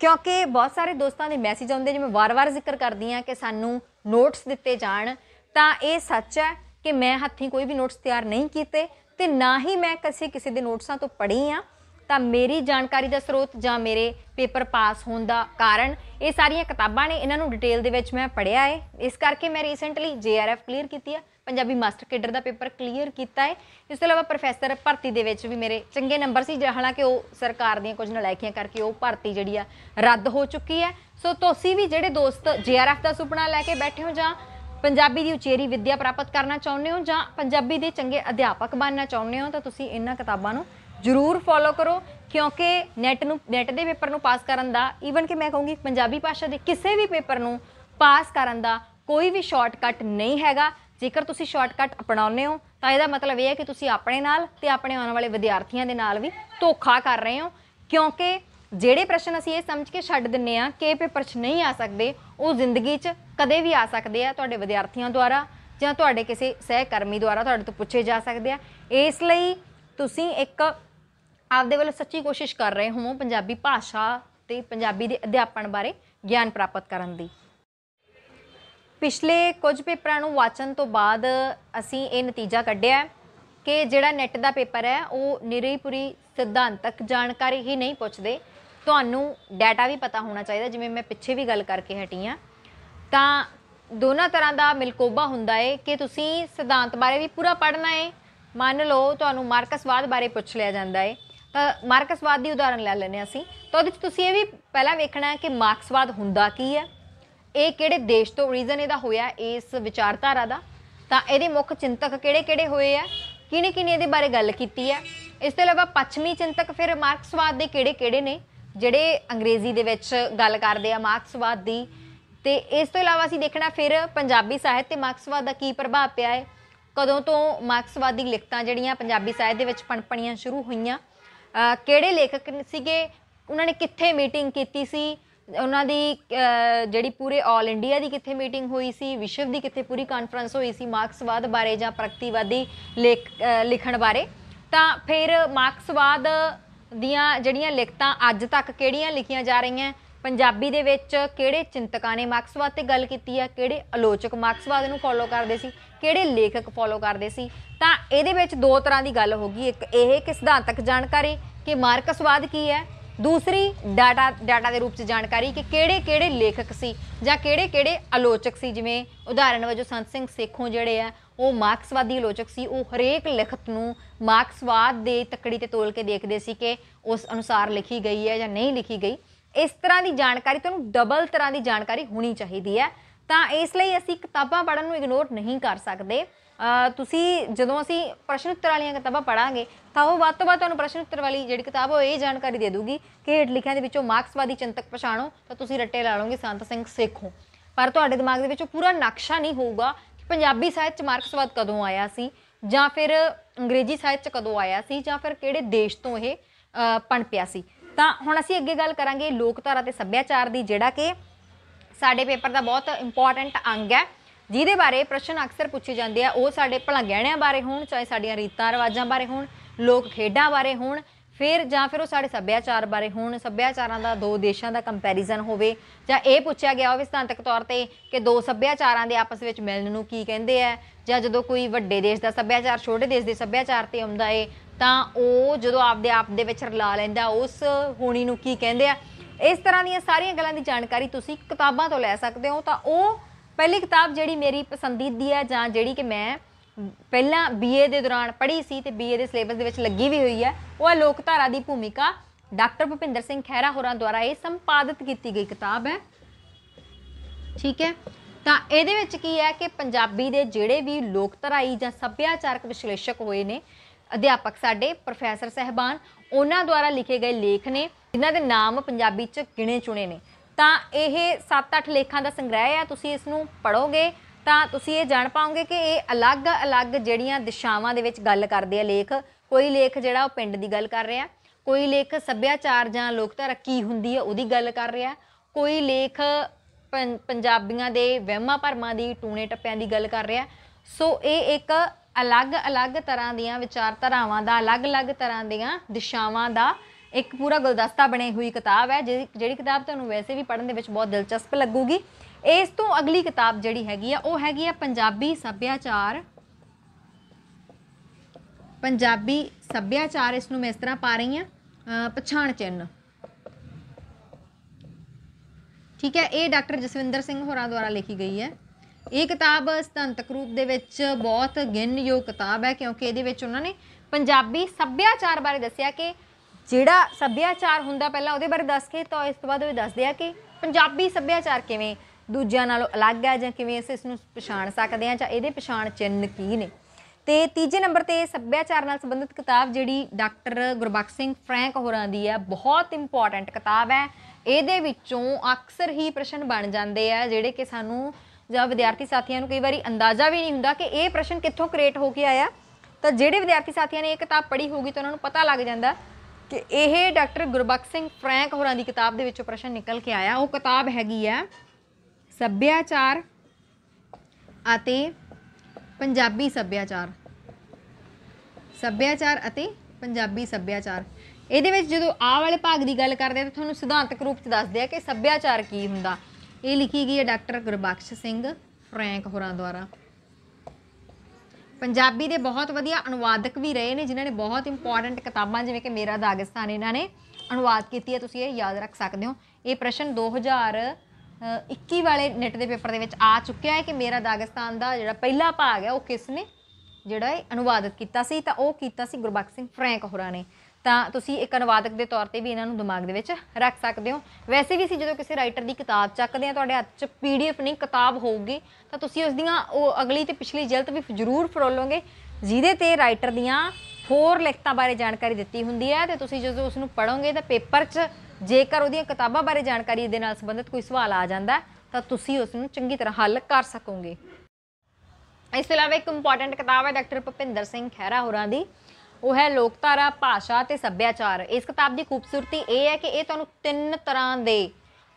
ਕਿਉਂਕਿ ਬਹੁਤ ਸਾਰੇ ਦੋਸਤਾਂ ਦੇ ਮੈਸੇਜ ਆਉਂਦੇ ਜਿਵੇਂ ਵਾਰ-ਵਾਰ ਜ਼ਿਕਰ ਕਰਦੀ ਆ ਕਿ ਸਾਨੂੰ ਨੋਟਸ ਦਿੱਤੇ ਜਾਣ ਤਾਂ ਇਹ ਸੱਚ ਹੈ ਕਿ ਮੈਂ ਹੱਥੀਂ ਕੋਈ ਵੀ ਨੋਟਸ ਤਿਆਰ ਨਹੀਂ ਕੀਤੇ ਤੇ ਨਾ ਹੀ ਮੈਂ ਕਿਸੇ ਕਿਸੇ ਦੇ ਨੋਟਸਾਂ ਤੋਂ ਪੜ੍ਹੀ ਆ ਤਾਂ ਮੇਰੀ ਜਾਣਕਾਰੀ ਦਾ ਸਰੋਤ ਜਾਂ ਮੇਰੇ ਪੇਪਰ ਪਾਸ ਹੋਣ ਦਾ ਕਾਰਨ ਇਹ ਸਾਰੀਆਂ ਕਿਤਾਬਾਂ ਨੇ ਇਹਨਾਂ ਨੂੰ ਡਿਟੇਲ ਦੇ ਵਿੱਚ ਮੈਂ ਪੜ੍ਹਿਆ ਹੈ ਇਸ ਕਰਕੇ ਮੈਂ ਰੀਸੈਂਟਲੀ ਜੀਆਰਐਫ ਕਲੀਅਰ ਕੀਤੀ ਆ ਪੰਜਾਬੀ ਮਾਸਟਰ ਕੇਡਰ ਦਾ ਪੇਪਰ ਕਲੀਅਰ ਕੀਤਾ ਹੈ ਇਸ ਤੋਂ ਇਲਾਵਾ ਪ੍ਰੋਫੈਸਰ ਭਰਤੀ ਦੇ ਵਿੱਚ ਵੀ ਮੇਰੇ ਚੰਗੇ ਨੰਬਰ ਸੀ ਹਾਲਾਂਕਿ ਉਹ ਸਰਕਾਰ ਦੀਆਂ ਕੁਝ ਨਲਾਇਕੀਆਂ ਕਰਕੇ ਉਹ ਭਰਤੀ ਜਿਹੜੀ ਆ ਰੱਦ ਹੋ ਚੁੱਕੀ ਹੈ ਸੋ ਤੁਸੀਂ ਵੀ ਜਿਹੜੇ ਦੋਸਤ ਜੀਆਰਐਫ ਦਾ ਸੁਪਨਾ ਲੈ ਕੇ ਬੈਠੇ ਹੋ ਜਾਂ ਪੰਜਾਬੀ ਦੀ ਉਚੇਰੀ ਵਿੱਦਿਆ ਪ੍ਰਾਪਤ ਕਰਨਾ ਚਾਹੁੰਦੇ ਹੋ ਜਾਂ ਪੰਜਾਬੀ ਦੇ ਚੰਗੇ ਅਧਿਆਪਕ ਬਣਨਾ ਚਾਹੁੰਦੇ ਹੋ ਤਾਂ ਤੁਸੀਂ ਇਹਨਾਂ ਕਿਤਾਬਾਂ ਨੂੰ ਜ਼ਰੂਰ ਫੋਲੋ ਕਰੋ ਕਿਉਂਕਿ ਨੈਟ ਨੂੰ ਨੈਟ ਦੇ ਪੇਪਰ ਨੂੰ ਪਾਸ ਕਰਨ ਦਾ ਈਵਨ ਕਿ ਮੈਂ ਕਹੂੰਗੀ ਪੰਜਾਬੀ ਭਾਸ਼ਾ ਦੇ ਕਿਸੇ ਵੀ ਪੇਪਰ ਨੂੰ ਪਾਸ ਕਰਨ ਦਾ ਕੋਈ ਵੀ ਸ਼ਾਰਟਕਟ ਨਹੀਂ ਹੈਗਾ ਜੇਕਰ ਤੁਸੀਂ ਸ਼ਾਰਟਕਟ ਅਪਣਾਉਨੇ ਹੋ ਤਾਂ ਇਹਦਾ ਮਤਲਬ ਇਹ ਹੈ ਕਿ ਤੁਸੀਂ ਆਪਣੇ ਨਾਲ ਤੇ ਆਪਣੇ ਆਉਣ ਵਾਲੇ ਵਿਦਿਆਰਥੀਆਂ ਦੇ ਨਾਲ ਵੀ ਧੋਖਾ ਕਰ ਰਹੇ ਹੋ ਕਿਉਂਕਿ ਜਿਹੜੇ ਪ੍ਰਸ਼ਨ ਅਸੀਂ ਇਹ ਸਮਝ ਕੇ ਛੱਡ ਦਿੰਨੇ ਆ ਕਿ ਪੇਪਰ 'ਚ ਨਹੀਂ ਆ ਸਕਦੇ ਉਹ ਜ਼ਿੰਦਗੀ 'ਚ ਕਦੇ ਵੀ ਆ ਸਕਦੇ ਆ ਤੁਹਾਡੇ ਵਿਦਿਆਰਥੀਆਂ ਦੁਆਰਾ ਜਾਂ ਤੁਹਾਡੇ ਕਿਸੇ ਸਹਿਕਰਮੀ ਦੁਆਰਾ ਤੁਹਾਡੇ ਤੋਂ ਪੁੱਛੇ ਜਾ ਸਕਦੇ ਆ ਇਸ ਲਈ ਤੁਸੀਂ ਇੱਕ ਆਪਦੇ ਵੱਲੋਂ ਸੱਚੀ ਕੋਸ਼ਿਸ਼ ਕਰ ਰਹੇ ਹੋ ਪੰਜਾਬੀ ਭਾਸ਼ਾ ਤੇ ਪੰਜਾਬੀ ਦੇ ਅਧਿਆਪਨ ਬਾਰੇ ਗਿਆਨ ਪ੍ਰਾਪਤ ਕਰਨ ਦੀ ਪਿਛਲੇ ਕੁਝ ਪੇਪਰਾਂ ਨੂੰ ਵਾਚਨ ਤੋਂ ਬਾਅਦ ਅਸੀਂ ਇਹ ਨਤੀਜਾ ਕੱਢਿਆ ਕਿ ਜਿਹੜਾ ਨੈਟ ਦਾ ਪੇਪਰ ਹੈ ਉਹ ਨਿਰੇਪੂਰੀ ਸਿਧਾਂਤਕ ਜਾਣਕਾਰੀ ਹੀ ਨਹੀਂ ਪੁੱਛਦੇ ਤੁਹਾਨੂੰ ਡਾਟਾ ਵੀ ਪਤਾ ਹੋਣਾ ਚਾਹੀਦਾ ਜਿਵੇਂ ਮੈਂ ਪਿੱਛੇ ਵੀ ਗੱਲ ਕਰਕੇ ਹਟੀ ਆ ਤਾਂ ਦੋਨਾਂ ਤਰ੍ਹਾਂ ਦਾ ਮਿਲਕੋਬਾ ਹੁੰਦਾ ਹੈ ਕਿ ਤੁਸੀਂ ਸਿਧਾਂਤ ਬਾਰੇ ਵੀ ਪੂਰਾ ਪੜ੍ਹਨਾ ਹੈ ਮੰਨ ਲਓ ਤੁਹਾਨੂੰ ਮਾਰਕਸਵਾਦ ਬਾਰੇ ਪੁੱਛ ਲਿਆ ਜਾਂਦਾ ਹੈ ਤਾਂ ਮਾਰਕਸਵਾਦ ਦੀ ਉਦਾਹਰਨ ਲੈ ਲੈਨੇ ਅਸੀਂ ਤਾਂ ਉਹਦੇ ਵਿੱਚ ਤੁਸੀਂ ਇਹ ਵੀ ਪਹਿਲਾਂ ਵੇਖਣਾ ਹੈ ਕਿ ਮਾਰਕਸਵਾਦ ਹੁੰਦਾ ਕੀ ਹੈ ਇਹ ਕਿਹੜੇ ਦੇਸ਼ ਤੋਂ ਰੀਜ਼ਨ ਇਹਦਾ ਹੋਇਆ ਇਸ ਵਿਚਾਰਧਾਰਾ ਦਾ ਤਾਂ ਇਹਦੇ ਮੁੱਖ ਚਿੰਤਕ ਕਿਹੜੇ-ਕਿਹੜੇ ਹੋਏ ਆ ਕਿਹਨੇ ਕਿਹਨੇ ਇਹਦੇ ਬਾਰੇ ਗੱਲ ਕੀਤੀ ਆ ਇਸ ਤੋਂ ਇਲਾਵਾ ਪੱਛਮੀ ਚਿੰਤਕ ਫਿਰ ਮਾਰਕਸਵਾਦ ਦੇ ਕਿਹੜੇ-ਕਿਹੜੇ ਨੇ ਜਿਹੜੇ ਅੰਗਰੇਜ਼ੀ ਦੇ ਵਿੱਚ ਗੱਲ ਕਰਦੇ ਆ ਮਾਰਕਸਵਾਦ ਦੀ ਤੇ ਇਸ ਤੋਂ ਇਲਾਵਾ ਅਸੀਂ ਦੇਖਣਾ ਫਿਰ ਪੰਜਾਬੀ ਸਾਹਿਤ ਤੇ ਮਾਰਕਸਵਾਦ ਦਾ ਕੀ ਪ੍ਰਭਾਵ ਪਿਆ ਹੈ ਕਦੋਂ ਤੋਂ ਮਾਰਕਸਵਾਦੀ ਲਿਖਤਾਂ ਜਿਹੜੀਆਂ ਪੰਜਾਬੀ ਸਾਹਿਤ ਦੇ ਵਿੱਚ ਪਣਪਣੀਆਂ ਸ਼ੁਰੂ ਹੋਈਆਂ ਕਿਹੜੇ ਲੇਖਕ ਸੀਗੇ ਉਹਨਾਂ ਨੇ ਕਿੱਥੇ ਮੀਟਿੰਗ ਕੀਤੀ ਸੀ ਉਹਨਾਂ ਦੀ ਜਿਹੜੀ ਪੂਰੇ 올 ਇੰਡੀਆ ਦੀ ਕਿੱਥੇ ਮੀਟਿੰਗ ਹੋਈ ਸੀ ਵਿਸ਼ਵ ਦੀ ਕਿੱਥੇ ਪੂਰੀ ਕਾਨਫਰੰਸ ਹੋਈ ਸੀ ਮਾਰਕਸਵਾਦ ਬਾਰੇ ਜਾਂ ਪ੍ਰਗਤੀਵਾਦੀ ਲੇਖ ਲਿਖਣ ਬਾਰੇ ਤਾਂ ਫਿਰ ਮਾਰਕਸਵਾਦ ਦੀਆਂ ਜਿਹੜੀਆਂ ਲਿਖਤਾਂ ਅੱਜ ਤੱਕ ਕਿਹੜੀਆਂ ਲਿਖੀਆਂ ਜਾ ਰਹੀਆਂ ਪੰਜਾਬੀ ਦੇ ਵਿੱਚ ਕਿਹੜੇ ਚਿੰਤਕਾਂ ਨੇ ਮਾਰਕਸਵਾਦ ਤੇ ਗੱਲ ਕੀਤੀ ਆ ਕਿਹੜੇ ਆਲੋਚਕ ਮਾਰਕਸਵਾਦ ਨੂੰ ਫੋਲੋ ਕਰਦੇ ਸੀ ਕਿਹੜੇ ਲੇਖਕ ਫੋਲੋ ਕਰਦੇ ਸੀ ਤਾਂ ਇਹਦੇ ਵਿੱਚ ਦੋ ਤਰ੍ਹਾਂ ਦੀ ਗੱਲ ਹੋਗੀ ਇੱਕ ਇਹ ਕਿ ਸਿਧਾਂਤਕ ਜਾਣਕਾਰੀ ਕਿ ਮਾਰਕਸਵਾਦ ਕੀ ਹੈ ਦੂਸਰੀ ਡਾਟਾ ਡਾਟਾ ਦੇ ਰੂਪ 'ਚ ਜਾਣਕਾਰੀ ਕਿ ਕਿਹੜੇ-ਕਿਹੜੇ ਲੇਖਕ ਸੀ ਜਾਂ ਕਿਹੜੇ-ਕਿਹੜੇ ਆਲੋਚਕ ਸੀ ਜਿਵੇਂ ਉਦਾਹਰਨ ਵਜੋਂ ਸੰਤ ਸਿੰਘ ਸੇਖੋਂ ਜਿਹੜੇ ਆ ਉਹ ਮਾਰਕਸਵਾਦੀ ਆਲੋਚਕ ਸੀ ਉਹ ਹਰੇਕ ਲਿਖਤ ਨੂੰ ਮਾਰਕਸਵਾਦ ਦੇ ਤਕੜੀ ਤੇ ਤੋਲ ਕੇ ਦੇਖਦੇ ਸੀ ਕਿ ਉਸ ਅਨੁਸਾਰ ਲਿਖੀ ਗਈ ਹੈ ਜਾਂ ਨਹੀਂ ਲਿਖੀ ਗਈ ਇਸ ਤਰ੍ਹਾਂ ਦੀ ਜਾਣਕਾਰੀ ਤੁਹਾਨੂੰ ਡਬਲ ਤਰ੍ਹਾਂ ਦੀ ਜਾਣਕਾਰੀ ਹੋਣੀ ਚਾਹੀਦੀ ਹੈ ਤਾਂ ਇਸ ਲਈ ਅਸੀਂ ਕਿਤਾਬਾਂ ਪੜਨ ਨੂੰ ਇਗਨੋਰ ਨਹੀਂ ਕਰ ਸਕਦੇ ਤੁਸੀਂ ਜਦੋਂ ਅਸੀਂ ਪ੍ਰਸ਼ਨ ਉੱਤਰ ਵਾਲੀਆਂ ਕਿਤਾਬਾਂ ਪੜਾਂਗੇ ਤਾਂ ਉਹ ਵੱਧ ਤੋਂ ਵੱਧ ਤੁਹਾਨੂੰ ਪ੍ਰਸ਼ਨ ਉੱਤਰ ਵਾਲੀ ਜਿਹੜੀ ਕਿਤਾਬ ਉਹ ਇਹ ਜਾਣਕਾਰੀ ਦੇ ਦੂਗੀ ਕਿ ਹੇਠ ਲਿਖਿਆਂ ਦੇ ਵਿੱਚੋਂ ਮਾਰਕਸਵਾਦੀ ਚਿੰਤਕ ਪਛਾਣੋ ਤਾਂ ਤੁਸੀਂ ਰੱਟੇ ਲਾ ਲਓਗੇ ਸੰਤ ਸਿੰਘ ਸੇਖੋਂ ਪਰ ਤੁਹਾਡੇ ਦਿਮਾਗ ਦੇ ਵਿੱਚ ਉਹ ਪੂਰਾ ਨਕਸ਼ਾ ਨਹੀਂ ਹੋਊਗਾ ਕਿ ਪੰਜਾਬੀ ਸਾਹਿਤ 'ਚ ਮਾਰਕਸਵਾਦ ਕਦੋਂ ਆਇਆ ਸੀ ਜਾਂ ਫਿਰ ਅੰਗਰੇਜ਼ੀ ਸਾਹਿਤ 'ਚ ਕਦੋਂ ਆਇਆ ਸੀ ਜਾਂ ਫਿਰ ਕਿਹੜੇ ਦੇਸ਼ ਤੋਂ ਇਹ ਪਣ ਪਿਆ ਸੀ ਤਾਂ ਹੁਣ ਅਸੀਂ ਅੱਗੇ ਗੱਲ ਕਰਾਂਗੇ ਲੋਕਧਾਰਾ ਤੇ ਸੱਭਿਆਚਾਰ ਦੀ ਜਿਹੜਾ ਕਿ ਸਾਡੇ ਪੇਪਰ ਦਾ ਬਹੁਤ ਇੰਪੋਰਟੈਂਟ ਅੰਗ ਹੈ ਜਿਹਦੇ ਬਾਰੇ ਪ੍ਰਸ਼ਨ ਅਕਸਰ ਪੁੱਛੇ ਜਾਂਦੇ ਆ ਉਹ ਸਾਡੇ ਭਲਾ ਗਹਿਣਿਆਂ ਬਾਰੇ ਹੋਣ ਚਾਹੇ ਸਾਡੀਆਂ ਰੀਤਾਂ ਰਿਵਾਜਾਂ ਬਾਰੇ ਹੋਣ ਲੋਕ ਖੇਡਾਂ ਬਾਰੇ ਹੋਣ ਫਿਰ ਜਾਂ ਫਿਰ ਉਹ ਸਾਡੇ ਸੱਭਿਆਚਾਰ ਬਾਰੇ ਹੋਣ ਸੱਭਿਆਚਾਰਾਂ ਦਾ ਦੋ ਦੇਸ਼ਾਂ ਦਾ ਕੰਪੈਰੀਜ਼ਨ ਹੋਵੇ ਜਾਂ ਇਹ ਪੁੱਛਿਆ ਗਿਆ ਹੋਵੇ ਸਿਧਾਂਤਕ ਤੌਰ ਤੇ ਕਿ ਦੋ ਸੱਭਿਆਚਾਰਾਂ ਦੇ ਆਪਸ ਵਿੱਚ ਮਿਲਣ ਨੂੰ ਕੀ ਕਹਿੰਦੇ ਆ ਜਾਂ ਜਦੋਂ ਕੋਈ ਵੱਡੇ ਦੇਸ਼ ਦਾ ਸੱਭਿਆਚਾਰ ਛੋਟੇ ਦੇਸ਼ ਦੇ ਸੱਭਿਆਚਾਰ ਤੇ ਆਉਂਦਾ ਏ ਤਾਂ ਉਹ ਜਦੋਂ ਆਪਦੇ ਆਪ ਦੇ ਵਿੱਚ ਰਲਾ ਲੈਂਦਾ ਉਸ ਹੋਣੀ ਨੂੰ ਕੀ ਕਹਿੰਦੇ ਆ ਇਸ ਤਰ੍ਹਾਂ ਦੀਆਂ ਸਾਰੀਆਂ ਗੱਲਾਂ ਦੀ ਜਾਣਕਾਰੀ ਤੁਸੀਂ ਕਿਤਾਬਾਂ ਤੋਂ ਲੈ ਸਕਦੇ ਹੋ ਤਾਂ ਉਹ ਪਹਿਲੀ ਕਿਤਾਬ ਜਿਹੜੀ ਮੇਰੀ ਪਸੰਦੀਦੀ ਹੈ ਜਾਂ ਜਿਹੜੀ ਕਿ ਮੈਂ ਪਹਿਲਾਂ ਬੀਏ ਦੇ ਦੌਰਾਨ ਪੜ੍ਹੀ ਸੀ ਤੇ ਬੀਏ ਦੇ ਸਿਲੇਬਸ ਦੇ ਵਿੱਚ ਲੱਗੀ ਵੀ ਹੋਈ ਹੈ ਉਹ ਹੈ ਲੋਕਧਾਰਾ ਦੀ ਭੂਮਿਕਾ ਡਾਕਟਰ ਭੁਪਿੰਦਰ ਸਿੰਘ ਖਹਿਰਾ ਹੋਰਾਂ ਦੁਆਰਾ ਇਹ ਸੰਪਾਦਿਤ ਕੀਤੀ ਗਈ ਕਿਤਾਬ ਹੈ ਠੀਕ ਹੈ ਤਾਂ ਇਹਦੇ ਵਿੱਚ ਕੀ ਹੈ ਕਿ ਪੰਜਾਬੀ ਦੇ ਜਿਹੜੇ ਵੀ ਲੋਕਧਾਰਾਈ ਜਾਂ ਸੱਭਿਆਚਾਰਕ ਵਿਸ਼ਲੇਸ਼ਕ ਹੋਏ ਨੇ ਅਧਿਆਪਕ ਸਾਡੇ ਪ੍ਰੋਫੈਸਰ ਸਹਿਬਾਨ ਉਹਨਾਂ ਦੁਆਰਾ ਲਿਖੇ ਗਏ ਲੇਖ ਨੇ ਜਿਨ੍ਹਾਂ ਦੇ ਨਾਮ ਪੰਜਾਬੀ 'ਚ ਕਿਨੇ ਚੁਣੇ ਨੇ ਤਾਂ ਇਹ 7-8 ਲੇਖਾਂ ਦਾ ਸੰਗ੍ਰਹਿ ਆ ਤੁਸੀਂ ਇਸ ਨੂੰ ਪੜੋਗੇ ਤਾਂ ਤੁਸੀਂ ਇਹ ਜਾਣ ਪਾਓਗੇ ਕਿ ਇਹ ਅਲੱਗ-ਅਲੱਗ ਜਿਹੜੀਆਂ ਦਿਸ਼ਾਵਾਂ ਦੇ ਵਿੱਚ ਗੱਲ ਕਰਦੇ ਆ ਲੇਖ ਕੋਈ ਲੇਖ ਜਿਹੜਾ ਉਹ ਪਿੰਡ ਦੀ ਗੱਲ ਕਰ ਰਿਹਾ ਕੋਈ ਲੇਖ ਸੱਭਿਆਚਾਰ ਜਾਂ ਲੋਕਧਾਰਾ ਕੀ ਹੁੰਦੀ ਹੈ ਉਹਦੀ ਗੱਲ ਕਰ ਰਿਹਾ ਕੋਈ ਲੇਖ ਪੰਜਾਬੀਆਂ ਦੇ ਵਹਿਮਾਂ ਭਰਮਾਂ ਦੀ ਟੂਣੇ ਟੱਪਿਆਂ ਦੀ ਗੱਲ ਕਰ ਰਿਹਾ ਸੋ ਇਹ ਇੱਕ ਅਲੱਗ-ਅਲੱਗ ਤਰ੍ਹਾਂ ਦੀਆਂ ਵਿਚਾਰਧਾਰਾਵਾਂ ਦਾ ਅਲੱਗ-ਅਲੱਗ ਤਰ੍ਹਾਂ ਦੀਆਂ ਦਿਸ਼ਾਵਾਂ ਦਾ ਇੱਕ ਪੂਰਾ ਗੁਲਦਸਤਾ ਬਣੇ ਹੋਈ ਕਿਤਾਬ ਹੈ ਜਿਹੜੀ ਕਿਤਾਬ ਤੁਹਾਨੂੰ ਵੈਸੇ ਵੀ ਪੜਨ ਦੇ ਵਿੱਚ ਬਹੁਤ ਦਿਲਚਸਪ ਲੱਗੂਗੀ ਇਸ ਤੋਂ ਅਗਲੀ ਕਿਤਾਬ ਜਿਹੜੀ ਹੈਗੀ ਆ ਉਹ ਹੈਗੀ ਆ ਪੰਜਾਬੀ ਸੱਭਿਆਚਾਰ ਪੰਜਾਬੀ ਸੱਭਿਆਚਾਰ ਇਸ ਨੂੰ ਮੈਂ ਇਸ ਤਰ੍ਹਾਂ ਪਾ ਰਹੀ ਆ ਪਛਾਣ ਚਿੰਨ ਠੀਕ ਹੈ ਇਹ ਡਾਕਟਰ ਜਸਵਿੰਦਰ ਸਿੰਘ ਹੋਰਾਂ ਦੁਆਰਾ ਲਿਖੀ ਗਈ ਹੈ ਇਹ ਕਿਤਾਬ ਸਤੰਤਕ ਰੂਪ ਦੇ ਵਿੱਚ ਬਹੁਤ ਗਿਣਯੋਗ ਕਿਤਾਬ ਹੈ ਕਿਉਂਕਿ ਇਹਦੇ ਵਿੱਚ ਉਹਨਾਂ ਨੇ ਪੰਜਾਬੀ ਸੱਭਿਆਚਾਰ ਬਾਰੇ ਦੱਸਿਆ ਕਿ ਜਿਹੜਾ ਸੱਭਿਆਚਾਰ ਹੁੰਦਾ ਪਹਿਲਾਂ ਉਹਦੇ ਬਾਰੇ ਦੱਸ ਕੇ ਤਾਂ ਇਸ ਤੋਂ ਬਾਅਦ ਉਹ ਦੱਸਦੇ ਆ ਕਿ ਪੰਜਾਬੀ ਸੱਭਿਆਚਾਰ ਕਿਵੇਂ ਦੂਜਿਆਂ ਨਾਲੋਂ ਅਲੱਗ ਹੈ ਜਾਂ ਕਿਵੇਂ ਅਸੀਂ ਇਸ ਨੂੰ ਪਛਾਣ ਸਕਦੇ ਹਾਂ ਜਾਂ ਇਹਦੇ ਪਛਾਣ ਚਿੰਨ ਕੀ ਨੇ ਤੇ ਤੀਜੇ ਨੰਬਰ ਤੇ ਸੱਭਿਆਚਾਰ ਨਾਲ ਸੰਬੰਧਿਤ ਕਿਤਾਬ ਜਿਹੜੀ ਡਾਕਟਰ ਗੁਰਬਖਸ਼ ਸਿੰਘ ਫਰੈਂਕ ਹੋਰਾਂ ਦੀ ਹੈ ਬਹੁਤ ਇੰਪੋਰਟੈਂਟ ਕਿਤਾਬ ਹੈ ਇਹਦੇ ਵਿੱਚੋਂ ਅਕਸਰ ਹੀ ਪ੍ਰਸ਼ਨ ਬਣ ਜਾਂਦੇ ਆ ਜਿਹੜੇ ਕਿ ਸਾਨੂੰ ਜਾਂ ਵਿਦਿਆਰਥੀ ਸਾਥੀਆਂ ਨੂੰ ਕਈ ਵਾਰੀ ਅੰਦਾਜ਼ਾ ਵੀ ਨਹੀਂ ਹੁੰਦਾ ਕਿ ਇਹ ਪ੍ਰਸ਼ਨ ਕਿੱਥੋਂ ਕ੍ਰੀਏਟ ਹੋ ਕੇ ਆਇਆ ਤਾਂ ਜਿਹੜੇ ਵਿਦਿਆਰਥੀ ਸਾਥੀਆਂ ਨੇ ਇਹ ਕਿਤਾਬ ਪੜ੍ਹੀ ਹੋਊਗੀ ਤਾਂ ਉਹਨਾਂ ਨੂੰ ਪਤਾ ਲੱਗ ਜਾਂਦਾ ਕਿ ਇਹ ਡਾਕਟਰ ਗੁਰਬਖਸ਼ ਸਿੰਘ ਫਰੈਂਕ ਹੋਰਾਂ ਦੀ ਕਿਤਾਬ ਦੇ ਵਿੱਚੋਂ ਪ੍ਰਸ਼ਨ ਨਿਕਲ ਕੇ ਆਇਆ ਉਹ ਕਿਤਾਬ ਹੈਗੀ ਆ ਸੱਭਿਆਚਾਰ ਅਤੇ ਪੰਜਾਬੀ ਸੱਭਿਆਚਾਰ ਸੱਭਿਆਚਾਰ ਅਤੇ ਪੰਜਾਬੀ ਸੱਭਿਆਚਾਰ ਇਹਦੇ ਵਿੱਚ ਜਦੋਂ ਆ ਵਾਲੇ ਭਾਗ ਦੀ ਗੱਲ ਕਰਦੇ ਆ ਤਾਂ ਤੁਹਾਨੂੰ ਸਿਧਾਂਤਕ ਰੂਪ 'ਚ ਦੱਸਦੇ ਆ ਕਿ ਸੱਭਿਆਚਾਰ ਕੀ ਹੁੰਦਾ ਇਹ ਲਿਖੀ ਗਈ ਹੈ ਡਾਕਟਰ ਗੁਰਬਖਸ਼ ਸਿੰਘ ਫਰੈਂਕ ਹੋਰਾਂ ਦੁਆਰਾ ਪੰਜਾਬੀ ਦੇ ਬਹੁਤ ਵਧੀਆ ਅਨੁਵਾਦਕ ਵੀ ਰਹੇ ਨੇ ਜਿਨ੍ਹਾਂ ਨੇ ਬਹੁਤ ਇੰਪੋਰਟੈਂਟ ਕਿਤਾਬਾਂ ਜਿਵੇਂ ਕਿ ਮੇਰਾ ਦਾਗਿਸਤਾਨ ਇਹਨਾਂ ਨੇ ਅਨੁਵਾਦ ਕੀਤੀ ਹੈ ਤੁਸੀਂ ਇਹ ਯਾਦ ਰੱਖ ਸਕਦੇ ਹੋ ਇਹ ਪ੍ਰਸ਼ਨ 2021 ਵਾਲੇ ਨੈਟ ਦੇ ਪੇਪਰ ਦੇ ਵਿੱਚ ਆ ਚੁੱਕਿਆ ਹੈ ਕਿ ਮੇਰਾ ਦਾਗਿਸਤਾਨ ਦਾ ਜਿਹੜਾ ਪਹਿਲਾ ਭਾਗ ਹੈ ਉਹ ਕਿਸ ਨੇ ਜਿਹੜਾ ਇਹ ਅਨੁਵਾਦਿਤ ਕੀਤਾ ਸੀ ਤਾਂ ਉਹ ਕੀਤਾ ਸੀ ਗੁਰਬਖਸ਼ ਸਿੰਘ ਫਰੈਂਕ ਹੋਰਾਂ ਨੇ ਤਾਂ ਤੁਸੀਂ ਇੱਕ ਅਨੁਵਾਦਕ ਦੇ ਤੌਰ ਤੇ ਵੀ ਇਹਨਾਂ ਨੂੰ ਦਿਮਾਗ ਦੇ ਵਿੱਚ ਰੱਖ ਸਕਦੇ ਹੋ ਵੈਸੇ ਵੀ ਅਸੀਂ ਜਦੋਂ ਕਿਸੇ ਰਾਈਟਰ ਦੀ ਕਿਤਾਬ ਚੱਕਦੇ ਆ ਤੁਹਾਡੇ ਹੱਥ 'ਚ ਪੀਡੀਐਫ ਨਹੀਂ ਕਿਤਾਬ ਹੋਊਗੀ ਤਾਂ ਤੁਸੀਂ ਉਸ ਦੀਆਂ ਉਹ ਅਗਲੀ ਤੇ ਪਿਛਲੀ ਜਿਲਦ ਵੀ ਜ਼ਰੂਰ ਫਰੋਲੋਗੇ ਜਿਹਦੇ ਤੇ ਰਾਈਟਰ ਦੀਆਂ ਹੋਰ ਲਿਖਤਾਂ ਬਾਰੇ ਜਾਣਕਾਰੀ ਦਿੱਤੀ ਹੁੰਦੀ ਹੈ ਤੇ ਤੁਸੀਂ ਜਦੋਂ ਉਸ ਨੂੰ ਪੜੋਗੇ ਤਾਂ ਪੇਪਰ 'ਚ ਜੇਕਰ ਉਹਦੀਆਂ ਕਿਤਾਬਾਂ ਬਾਰੇ ਜਾਣਕਾਰੀ ਦੇ ਨਾਲ ਸੰਬੰਧਿਤ ਕੋਈ ਸਵਾਲ ਆ ਜਾਂਦਾ ਤਾਂ ਤੁਸੀਂ ਉਸ ਨੂੰ ਚੰਗੀ ਤਰ੍ਹਾਂ ਹੱਲ ਕਰ ਸਕੋਗੇ ਇਸ ਤੋਂ ਇਲਾਵਾ ਇੱਕ ਇੰਪੋਰਟੈਂਟ ਕਿਤਾਬ ਹੈ ਡਾਕਟਰ ਭਪਿੰਦਰ ਸਿੰਘ ਖਹਿਰਾ ਹੋਰਾਂ ਦੀ ਉਹ ਹੈ ਲੋਕਧਾਰਾ ਭਾਸ਼ਾ ਤੇ ਸੱਭਿਆਚਾਰ ਇਸ ਕਿਤਾਬ ਦੀ ਖੂਬਸੂਰਤੀ ਇਹ ਹੈ ਕਿ ਇਹ ਤੁਹਾਨੂੰ ਤਿੰਨ ਤਰ੍ਹਾਂ ਦੇ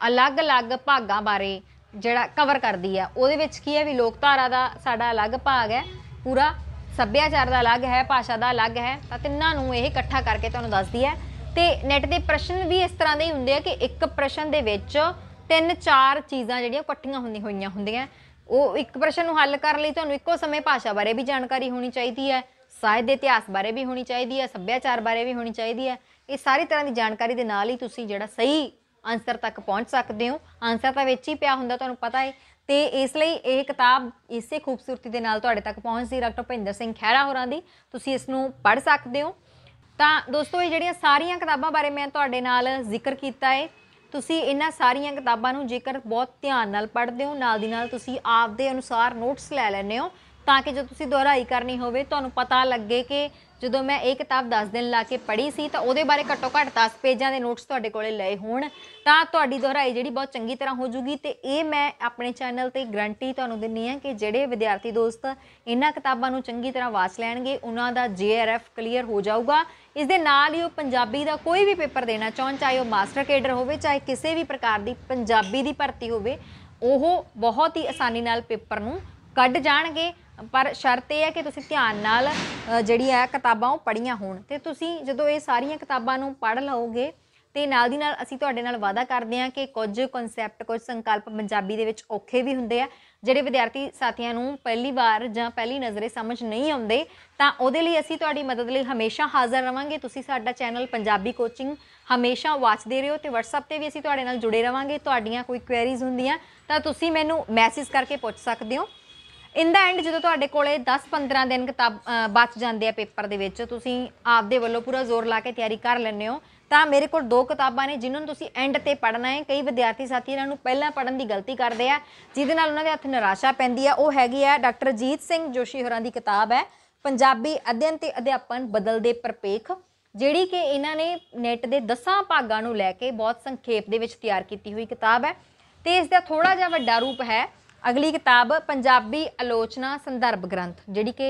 ਅਲੱਗ-ਅਲੱਗ ਭਾਗਾਂ ਬਾਰੇ ਜਿਹੜਾ ਕਵਰ ਕਰਦੀ ਹੈ ਉਹਦੇ ਵਿੱਚ ਕੀ ਹੈ ਵੀ ਲੋਕਧਾਰਾ ਦਾ ਸਾਡਾ ਅਲੱਗ ਭਾਗ ਹੈ ਪੂਰਾ ਸੱਭਿਆਚਾਰ ਦਾ ਅਲੱਗ ਹੈ ਭਾਸ਼ਾ ਦਾ ਅਲੱਗ ਹੈ ਤਾਂ ਤਿੰਨਾਂ ਨੂੰ ਇਹ ਇਕੱਠਾ ਕਰਕੇ ਤੁਹਾਨੂੰ ਦੱਸਦੀ ਹੈ ਤੇ ਨੈਟ ਦੇ ਪ੍ਰਸ਼ਨ ਵੀ ਇਸ ਤਰ੍ਹਾਂ ਦੇ ਹੀ ਹੁੰਦੇ ਆ ਕਿ ਇੱਕ ਪ੍ਰਸ਼ਨ ਦੇ ਵਿੱਚ ਤਿੰਨ ਚਾਰ ਚੀਜ਼ਾਂ ਜਿਹੜੀਆਂ ਇਕੱਠੀਆਂ ਹੁੰਦੀਆਂ ਹੋਈਆਂ ਹੁੰਦੀਆਂ ਉਹ ਇੱਕ ਪ੍ਰਸ਼ਨ ਨੂੰ ਹੱਲ ਕਰਨ ਲਈ ਤੁਹਾਨੂੰ ਇੱਕੋ ਸਮੇਂ ਭਾਸ਼ਾ ਬਾਰੇ ਵੀ ਜਾਣਕਾਰੀ ਹੋਣੀ ਚਾਹੀਦੀ ਹੈ ਸਾਹਿਤ ਦੇ ਇਤਿਹਾਸ ਬਾਰੇ ਵੀ ਹੋਣੀ ਚਾਹੀਦੀ ਹੈ ਸੱਭਿਆਚਾਰ ਬਾਰੇ ਵੀ ਹੋਣੀ ਚਾਹੀਦੀ ਹੈ ਇਹ ਸਾਰੀ ਤਰ੍ਹਾਂ ਦੀ ਜਾਣਕਾਰੀ ਦੇ ਨਾਲ ਹੀ ਤੁਸੀਂ ਜਿਹੜਾ ਸਹੀ ਆਨਸਰ ਤੱਕ ਪਹੁੰਚ ਸਕਦੇ ਹੋ ਆਨਸਰ ਤਾਂ ਵਿੱਚ ਹੀ ਪਿਆ ਹੁੰਦਾ ਤੁਹਾਨੂੰ ਪਤਾ ਹੈ ਤੇ ਇਸ ਲਈ ਇਹ ਕਿਤਾਬ ਇਸੇ ਖੂਬਸੂਰਤੀ ਦੇ ਨਾਲ ਤੁਹਾਡੇ ਤੱਕ ਪਹੁੰਚਦੀ ਡਾਕਟਰ ਭਿੰਦਰ ਸਿੰਘ ਖਹਿਰਾ ਹੋਰਾਂ ਦੀ ਤੁਸੀਂ ਇਸ ਨੂੰ ਪੜ੍ਹ ਸਕਦੇ ਹੋ ਤਾਂ ਦੋਸਤੋ ਇਹ ਜਿਹੜੀਆਂ ਸਾਰੀਆਂ ਕਿਤਾਬਾਂ ਬਾਰੇ ਮੈਂ ਤੁਹਾਡੇ ਨਾਲ ਜ਼ਿਕਰ ਕੀਤਾ ਹੈ ਤੁਸੀਂ ਇਹਨਾਂ ਸਾਰੀਆਂ ਕਿਤਾਬਾਂ ਨੂੰ ਜੇਕਰ ਬਹੁਤ ਧਿਆਨ ਨਾਲ ਪੜ੍ਹਦੇ ਹੋ ਨਾਲ ਦੀ ਨਾਲ ਤੁਸੀਂ ਆਪ ਦੇ ਅਨੁਸਾਰ ਨੋਟਸ ਲੈ ਲੈਣੇ ਹੋ ਤਾਂ ਕਿ ਜੋ ਤੁਸੀਂ ਦੁਹਰਾਈ ਕਰਨੀ ਹੋਵੇ ਤੁਹਾਨੂੰ ਪਤਾ ਲੱਗੇ ਕਿ ਜਦੋਂ ਮੈਂ ਇਹ ਕਿਤਾਬ 10 ਦਿਨ ਲਾ ਕੇ ਪੜ੍ਹੀ ਸੀ ਤਾਂ ਉਹਦੇ ਬਾਰੇ ਘੱਟੋ ਘੱਟ 10 ਪੇਜਾਂ ਦੇ ਨੋਟਸ ਤੁਹਾਡੇ ਕੋਲੇ ਲਏ ਹੋਣ ਤਾਂ ਤੁਹਾਡੀ ਦੁਹਰਾਈ ਜਿਹੜੀ ਬਹੁਤ ਚੰਗੀ ਤਰ੍ਹਾਂ ਹੋ ਜੂਗੀ ਤੇ ਇਹ ਮੈਂ ਆਪਣੇ ਚੈਨਲ ਤੇ ਗਰੰਟੀ ਤੁਹਾਨੂੰ ਦਿੰਨੀ ਆ ਕਿ ਜਿਹੜੇ ਵਿਦਿਆਰਥੀ ਦੋਸਤ ਇਹਨਾਂ ਕਿਤਾਬਾਂ ਨੂੰ ਚੰਗੀ ਤਰ੍ਹਾਂ ਵਾਚ ਲੈਣਗੇ ਉਹਨਾਂ ਦਾ ਜੀਆਰਐਫ ਕਲੀਅਰ ਹੋ ਜਾਊਗਾ ਇਸ ਦੇ ਨਾਲ ਹੀ ਉਹ ਪੰਜਾਬੀ ਦਾ ਕੋਈ ਵੀ ਪੇਪਰ ਦੇਣਾ ਚਾਹੁੰ ਚਾਹੇ ਉਹ ਮਾਸਟਰ ਕੇਡਰ ਹੋਵੇ ਚਾਹੇ ਕਿਸੇ ਵੀ ਪ੍ਰਕਾਰ ਦੀ ਪੰਜਾਬੀ ਦੀ ਭਰਤੀ ਹੋਵੇ ਉਹ ਬਹੁਤ ਹੀ ਆਸਾਨੀ ਨਾਲ ਪੇਪਰ ਨੂੰ ਕੱਢ ਜਾਣਗੇ ਪਰ ਸ਼ਰਤ ਇਹ ਹੈ ਕਿ ਤੁਸੀਂ ਧਿਆਨ ਨਾਲ ਜਿਹੜੀ ਹੈ ਕਿਤਾਬਾਂ ਉਹ ਪੜੀਆਂ ਹੋਣ ਤੇ ਤੁਸੀਂ ਜਦੋਂ ਇਹ ਸਾਰੀਆਂ ਕਿਤਾਬਾਂ ਨੂੰ ਪੜ ਲਓਗੇ ਤੇ ਨਾਲ ਦੀ ਨਾਲ ਅਸੀਂ ਤੁਹਾਡੇ ਨਾਲ ਵਾਅਦਾ ਕਰਦੇ ਹਾਂ ਕਿ ਕੁਝ ਕਨਸੈਪਟ ਕੁਝ ਸੰਕਲਪ ਪੰਜਾਬੀ ਦੇ ਵਿੱਚ ਔਖੇ ਵੀ ਹੁੰਦੇ ਆ ਜਿਹੜੇ ਵਿਦਿਆਰਥੀ ਸਾਥੀਆਂ ਨੂੰ ਪਹਿਲੀ ਵਾਰ ਜਾਂ ਪਹਿਲੀ ਨਜ਼ਰੇ ਸਮਝ ਨਹੀਂ ਆਉਂਦੇ ਤਾਂ ਉਹਦੇ ਲਈ ਅਸੀਂ ਤੁਹਾਡੀ ਮਦਦ ਲਈ ਹਮੇਸ਼ਾ ਹਾਜ਼ਰ ਰਵਾਂਗੇ ਤੁਸੀਂ ਸਾਡਾ ਚੈਨਲ ਪੰਜਾਬੀ ਕੋਚਿੰਗ ਹਮੇਸ਼ਾ ਵਾਚਦੇ ਰਹੋ ਤੇ WhatsApp ਤੇ ਵੀ ਅਸੀਂ ਤੁਹਾਡੇ ਨਾਲ ਜੁੜੇ ਰਵਾਂਗੇ ਤੁਹਾਡੀਆਂ ਕੋਈ ਕੁਐਰੀਜ਼ ਹੁੰਦੀਆਂ ਤਾਂ ਤੁਸੀਂ ਮੈਨੂੰ ਮੈਸੇਜ ਕਰਕੇ ਪੁੱਛ ਸਕਦੇ ਹੋ ਇਨ ਦਾ ਐਂਡ ਜਦੋਂ ਤੁਹਾਡੇ ਕੋਲੇ 10-15 ਦਿਨ ਕਿਤਾਬ ਬਚ ਜਾਂਦੇ ਆ ਪੇਪਰ ਦੇ ਵਿੱਚ ਤੁਸੀਂ ਆਪਦੇ ਵੱਲੋਂ ਪੂਰਾ ਜ਼ੋਰ ਲਾ ਕੇ ਤਿਆਰੀ ਕਰ ਲੈਂਦੇ ਹੋ ਤਾਂ ਮੇਰੇ ਕੋਲ ਦੋ ਕਿਤਾਬਾਂ ਨੇ ਜਿਨ੍ਹਾਂ ਨੂੰ ਤੁਸੀਂ ਐਂਡ ਤੇ ਪੜ੍ਹਨਾ ਹੈ ਕਈ ਵਿਦਿਆਰਥੀ ਸਾਥੀ ਇਹਨਾਂ ਨੂੰ ਪਹਿਲਾਂ ਪੜ੍ਹਨ ਦੀ ਗਲਤੀ ਕਰਦੇ ਆ ਜਿਹਦੇ ਨਾਲ ਉਹਨਾਂ ਦੇ ਹੱਥ ਨਿਰਾਸ਼ਾ ਪੈਂਦੀ ਆ ਉਹ ਹੈਗੀ ਆ ਡਾਕਟਰ ਜੀਤ ਸਿੰਘ ਜੋਸ਼ੀ ਹੋਰਾਂ ਦੀ ਕਿਤਾਬ ਹੈ ਪੰਜਾਬੀ ਅਧਿਐਨ ਤੇ ਅਧਿਆਪਨ ਬਦਲਦੇ ਪ੍ਰਪੇਖ ਜਿਹੜੀ ਕਿ ਇਹਨਾਂ ਨੇ ਨੈਟ ਦੇ ਦਸਾਂ ਭਾਗਾਂ ਨੂੰ ਲੈ ਕੇ ਬਹੁਤ ਸੰਖੇਪ ਦੇ ਵਿੱਚ ਤਿਆਰ ਕੀਤੀ ਹੋਈ ਕਿਤਾਬ ਹੈ ਤੇ ਇਸ ਦਾ ਥੋੜਾ ਜਿਹਾ ਵੱਡਾ ਰੂਪ ਹੈ ਅਗਲੀ ਕਿਤਾਬ ਪੰਜਾਬੀ ਆਲੋਚਨਾ ਸੰਦਰਭ ਗ੍ਰੰਥ ਜਿਹੜੀ ਕਿ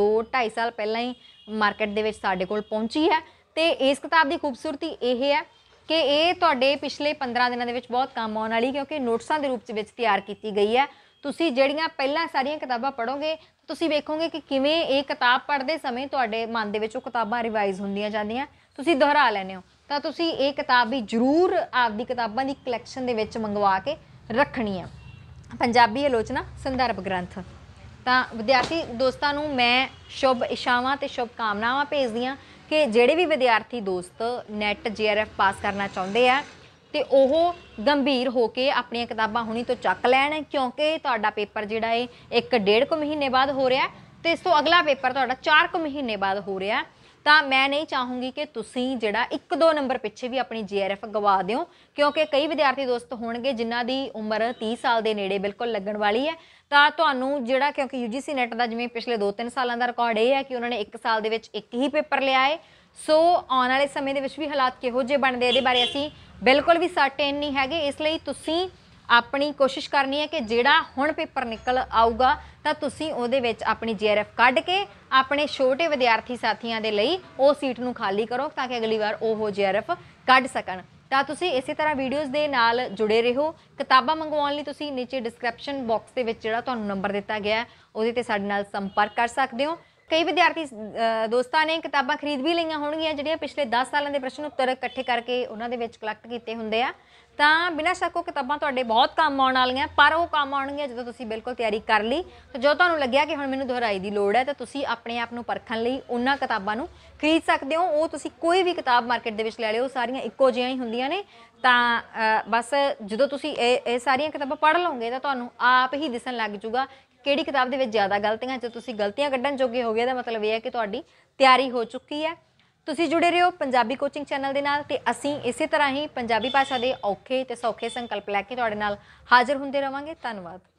2 2.5 ਸਾਲ ਪਹਿਲਾਂ ਹੀ ਮਾਰਕੀਟ ਦੇ ਵਿੱਚ ਸਾਡੇ ਕੋਲ ਪਹੁੰਚੀ ਹੈ ਤੇ ਇਸ ਕਿਤਾਬ ਦੀ ਖੂਬਸੂਰਤੀ ਇਹ ਹੈ ਕਿ ਇਹ ਤੁਹਾਡੇ ਪਿਛਲੇ 15 ਦਿਨਾਂ ਦੇ ਵਿੱਚ ਬਹੁਤ ਕੰਮ ਆਉਣ ਵਾਲੀ ਕਿਉਂਕਿ ਨੋਟਸਾਂ ਦੇ ਰੂਪ ਵਿੱਚ ਤਿਆਰ ਕੀਤੀ ਗਈ ਹੈ ਤੁਸੀਂ ਜਿਹੜੀਆਂ ਪਹਿਲਾਂ ਸਾਰੀਆਂ ਕਿਤਾਬਾਂ ਪੜੋਗੇ ਤੁਸੀਂ ਵੇਖੋਗੇ ਕਿ ਕਿਵੇਂ ਇਹ ਕਿਤਾਬ ਪੜ੍ਹਦੇ ਸਮੇਂ ਤੁਹਾਡੇ ਮਨ ਦੇ ਵਿੱਚ ਉਹ ਕਿਤਾਬਾਂ ਰਿਵਾਈਜ਼ ਹੁੰਦੀਆਂ ਜਾਂਦੀਆਂ ਤੁਸੀਂ ਦੁਹਰਾ ਲੈਨੇ ਹੋ ਤਾਂ ਤੁਸੀਂ ਇਹ ਕਿਤਾਬ ਵੀ ਜ਼ਰੂਰ ਆਪਦੀ ਕਿਤਾਬਾਂ ਦੀ ਕਲੈਕਸ਼ਨ ਦੇ ਵਿੱਚ ਮੰਗਵਾ ਕੇ ਰੱਖਣੀ ਹੈ ਪੰਜਾਬੀ ਆਲੋਚਨਾ ਸੰਦਰਭ ਗ੍ਰੰਥ ਤਾਂ ਵਿਦਿਆਰਥੀ ਦੋਸਤਾਂ ਨੂੰ ਮੈਂ ਸ਼ੁਭ ਇਸ਼ਾਵਾਂ ਤੇ ਸ਼ੁਭ ਕਾਮਨਾਵਾਂ ਭੇਜਦੀ ਕਿ ਜਿਹੜੇ ਵੀ ਵਿਦਿਆਰਥੀ ਦੋਸਤ ਨੈਟ ਜੀਆਰਐਫ ਪਾਸ ਕਰਨਾ ਚਾਹੁੰਦੇ ਆ ਤੇ ਉਹ ਗੰਭੀਰ ਹੋ ਕੇ ਆਪਣੀਆਂ ਕਿਤਾਬਾਂ ਹੁਣੀ ਤੋਂ ਚੱਕ ਲੈਣ ਕਿਉਂਕਿ ਤੁਹਾਡਾ ਪੇਪਰ ਜਿਹੜਾ ਏ ਇੱਕ ਡੇਢ ਕੁ ਮਹੀਨੇ ਬਾਅਦ ਹੋ ਰਿਹਾ ਤੇ ਇਸ ਤੋਂ ਅਗਲਾ ਪੇਪਰ ਤੁਹਾਡਾ 4 ਕੁ ਮਹੀਨੇ ਬਾਅਦ ਹੋ ਰਿਹਾ ਤਾਂ ਮੈਂ ਨਹੀਂ ਚਾਹੂੰਗੀ ਕਿ ਤੁਸੀਂ ਜਿਹੜਾ 1-2 ਨੰਬਰ ਪਿੱਛੇ ਵੀ ਆਪਣੀ ਜੀਆਰਐਫ ਗਵਾ ਦਿਓ ਕਿਉਂਕਿ ਕਈ ਵਿਦਿਆਰਥੀ ਦੋਸਤ ਹੋਣਗੇ ਜਿਨ੍ਹਾਂ ਦੀ ਉਮਰ 30 ਸਾਲ ਦੇ ਨੇੜੇ ਬਿਲਕੁਲ ਲੱਗਣ ਵਾਲੀ ਹੈ ਤਾਂ ਤੁਹਾਨੂੰ ਜਿਹੜਾ ਕਿਉਂਕਿ ਯੂਜੀਸੀ ਨੈਟ ਦਾ ਜਿਵੇਂ ਪਿਛਲੇ 2-3 ਸਾਲਾਂ ਦਾ ਰਿਕਾਰਡ ਇਹ ਹੈ ਕਿ ਉਹਨਾਂ ਨੇ 1 ਸਾਲ ਦੇ ਵਿੱਚ ਇੱਕ ਹੀ ਪੇਪਰ ਲਿਆ ਹੈ ਸੋ ਆਉਣ ਵਾਲੇ ਸਮੇਂ ਦੇ ਵਿੱਚ ਵੀ ਹਾਲਾਤ ਕਿਹੋ ਜਿਹੇ ਬਣਦੇ ਇਹਦੇ ਬਾਰੇ ਅਸੀਂ ਬਿਲਕੁਲ ਵੀ ਸਰਟੇਨ ਨਹੀਂ ਹੈਗੇ ਇਸ ਲਈ ਤੁਸੀਂ ਆਪਣੀ ਕੋਸ਼ਿਸ਼ ਕਰਨੀ ਹੈ ਕਿ ਜਿਹੜਾ ਹੁਣ ਪੇਪਰ ਨਿਕਲ ਆਊਗਾ ਤਾਂ ਤੁਸੀਂ ਉਹਦੇ ਵਿੱਚ ਆਪਣੀ ਜੀਆਰਐਫ ਕੱਢ ਕੇ ਆਪਣੇ ਛੋਟੇ ਵਿਦਿਆਰਥੀ ਸਾਥੀਆਂ ਦੇ ਲਈ ਉਹ ਸੀਟ ਨੂੰ ਖਾਲੀ ਕਰੋ ਤਾਂ ਕਿ ਅਗਲੀ ਵਾਰ ਉਹ ਜੀਆਰਐਫ ਕੱਢ ਸਕਣ ਤਾਂ ਤੁਸੀਂ ਇਸੇ ਤਰ੍ਹਾਂ ਵੀਡੀਓਜ਼ ਦੇ ਨਾਲ ਜੁੜੇ ਰਹੋ ਕਿਤਾਬਾਂ ਮੰਗਵਾਉਣ ਲਈ ਤੁਸੀਂ ਨੀਚੇ ਡਿਸਕ੍ਰਿਪਸ਼ਨ ਬਾਕਸ ਦੇ ਵਿੱਚ ਜਿਹੜਾ ਤੁਹਾਨੂੰ ਨੰਬਰ ਦਿੱਤਾ ਗਿਆ ਹੈ ਉਹਦੇ ਤੇ ਸਾਡੇ ਨਾਲ ਸੰਪਰਕ ਕਰ ਸਕਦੇ ਹੋ ਕਈ ਵਿਦਿਆਰਥੀ ਦੋਸਤਾਂ ਨੇ ਕਿਤਾਬਾਂ ਖਰੀਦ ਵੀ ਲਈਆਂ ਹੋਣਗੀਆਂ ਜਿਹੜੀਆਂ ਪਿਛਲੇ 10 ਸਾਲਾਂ ਦੇ ਪ੍ਰਸ਼ਨ ਉੱਤਰ ਇਕੱਠੇ ਕਰਕੇ ਉਹਨਾਂ ਦੇ ਵਿੱਚ ਕਲੈਕਟ ਕੀਤੇ ਹੁੰਦੇ ਆ ਤਾਂ ਬਿਨਾਂ ਸ਼ੱਕ ਉਹ ਕਿਤਾਬਾਂ ਤੁਹਾਡੇ ਬਹੁਤ ਕੰਮ ਆਉਣ ਵਾਲੀਆਂ ਪਰ ਉਹ ਕੰਮ ਆਉਣਗੀਆਂ ਜਦੋਂ ਤੁਸੀਂ ਬਿਲਕੁਲ ਤਿਆਰੀ ਕਰ ਲਈ ਤੇ ਜੋ ਤੁਹਾਨੂੰ ਲੱਗਿਆ ਕਿ ਹੁਣ ਮੈਨੂੰ ਦੁਹਰਾਈ ਦੀ ਲੋੜ ਹੈ ਤਾਂ ਤੁਸੀਂ ਆਪਣੇ ਆਪ ਨੂੰ ਪਰਖਣ ਲਈ ਉਹਨਾਂ ਕਿਤਾਬਾਂ ਨੂੰ ਖਰੀਦ ਸਕਦੇ ਹੋ ਉਹ ਤੁਸੀਂ ਕੋਈ ਵੀ ਕਿਤਾਬ ਮਾਰਕੀਟ ਦੇ ਵਿੱਚ ਲੈ ਲਿਓ ਸਾਰੀਆਂ ਇੱਕੋ ਜਿਹੀਆਂ ਹੀ ਹੁੰਦੀਆਂ ਨੇ ਤਾਂ ਬਸ ਜਦੋਂ ਤੁਸੀਂ ਇਹ ਇਹ ਸਾਰੀਆਂ ਕਿਤਾਬਾਂ ਪੜ੍ਹ ਲਓਗੇ ਤਾਂ ਤੁਹਾਨੂੰ ਆਪ ਹੀ ਦਿਸਣ ਲੱਗ ਜਾਊਗਾ ਕਿਹੜੀ ਕਿਤਾਬ ਦੇ ਵਿੱਚ ਜ਼ਿਆਦਾ ਗਲਤੀਆਂ ਜੇ ਤੁਸੀਂ ਗਲਤੀਆਂ ਕੱਢਣ ਜੋਗੇ ਹੋ ਗਏ ਦਾ ਮਤਲਬ ਇਹ ਹੈ ਕਿ ਤੁਹਾਡੀ ਤਿਆਰੀ ਹੋ ਚੁੱਕੀ ਹੈ ਤੁਸੀਂ ਜੁੜੇ ਰਹੋ ਪੰਜਾਬੀ ਕੋਚਿੰਗ ਚੈਨਲ ਦੇ ਨਾਲ ਤੇ ਅਸੀਂ ਇਸੇ ਤਰ੍ਹਾਂ ਹੀ ਪੰਜਾਬੀ ਭਾਸ਼ਾ ਦੇ ਔਖੇ ਤੇ ਸੌਖੇ ਸੰਕਲਪ ਲੈ ਕੇ ਤੁਹਾਡੇ ਨਾਲ ਹਾਜ਼ਰ ਹੁੰਦੇ ਰਵਾਂਗੇ ਧੰਨਵਾਦ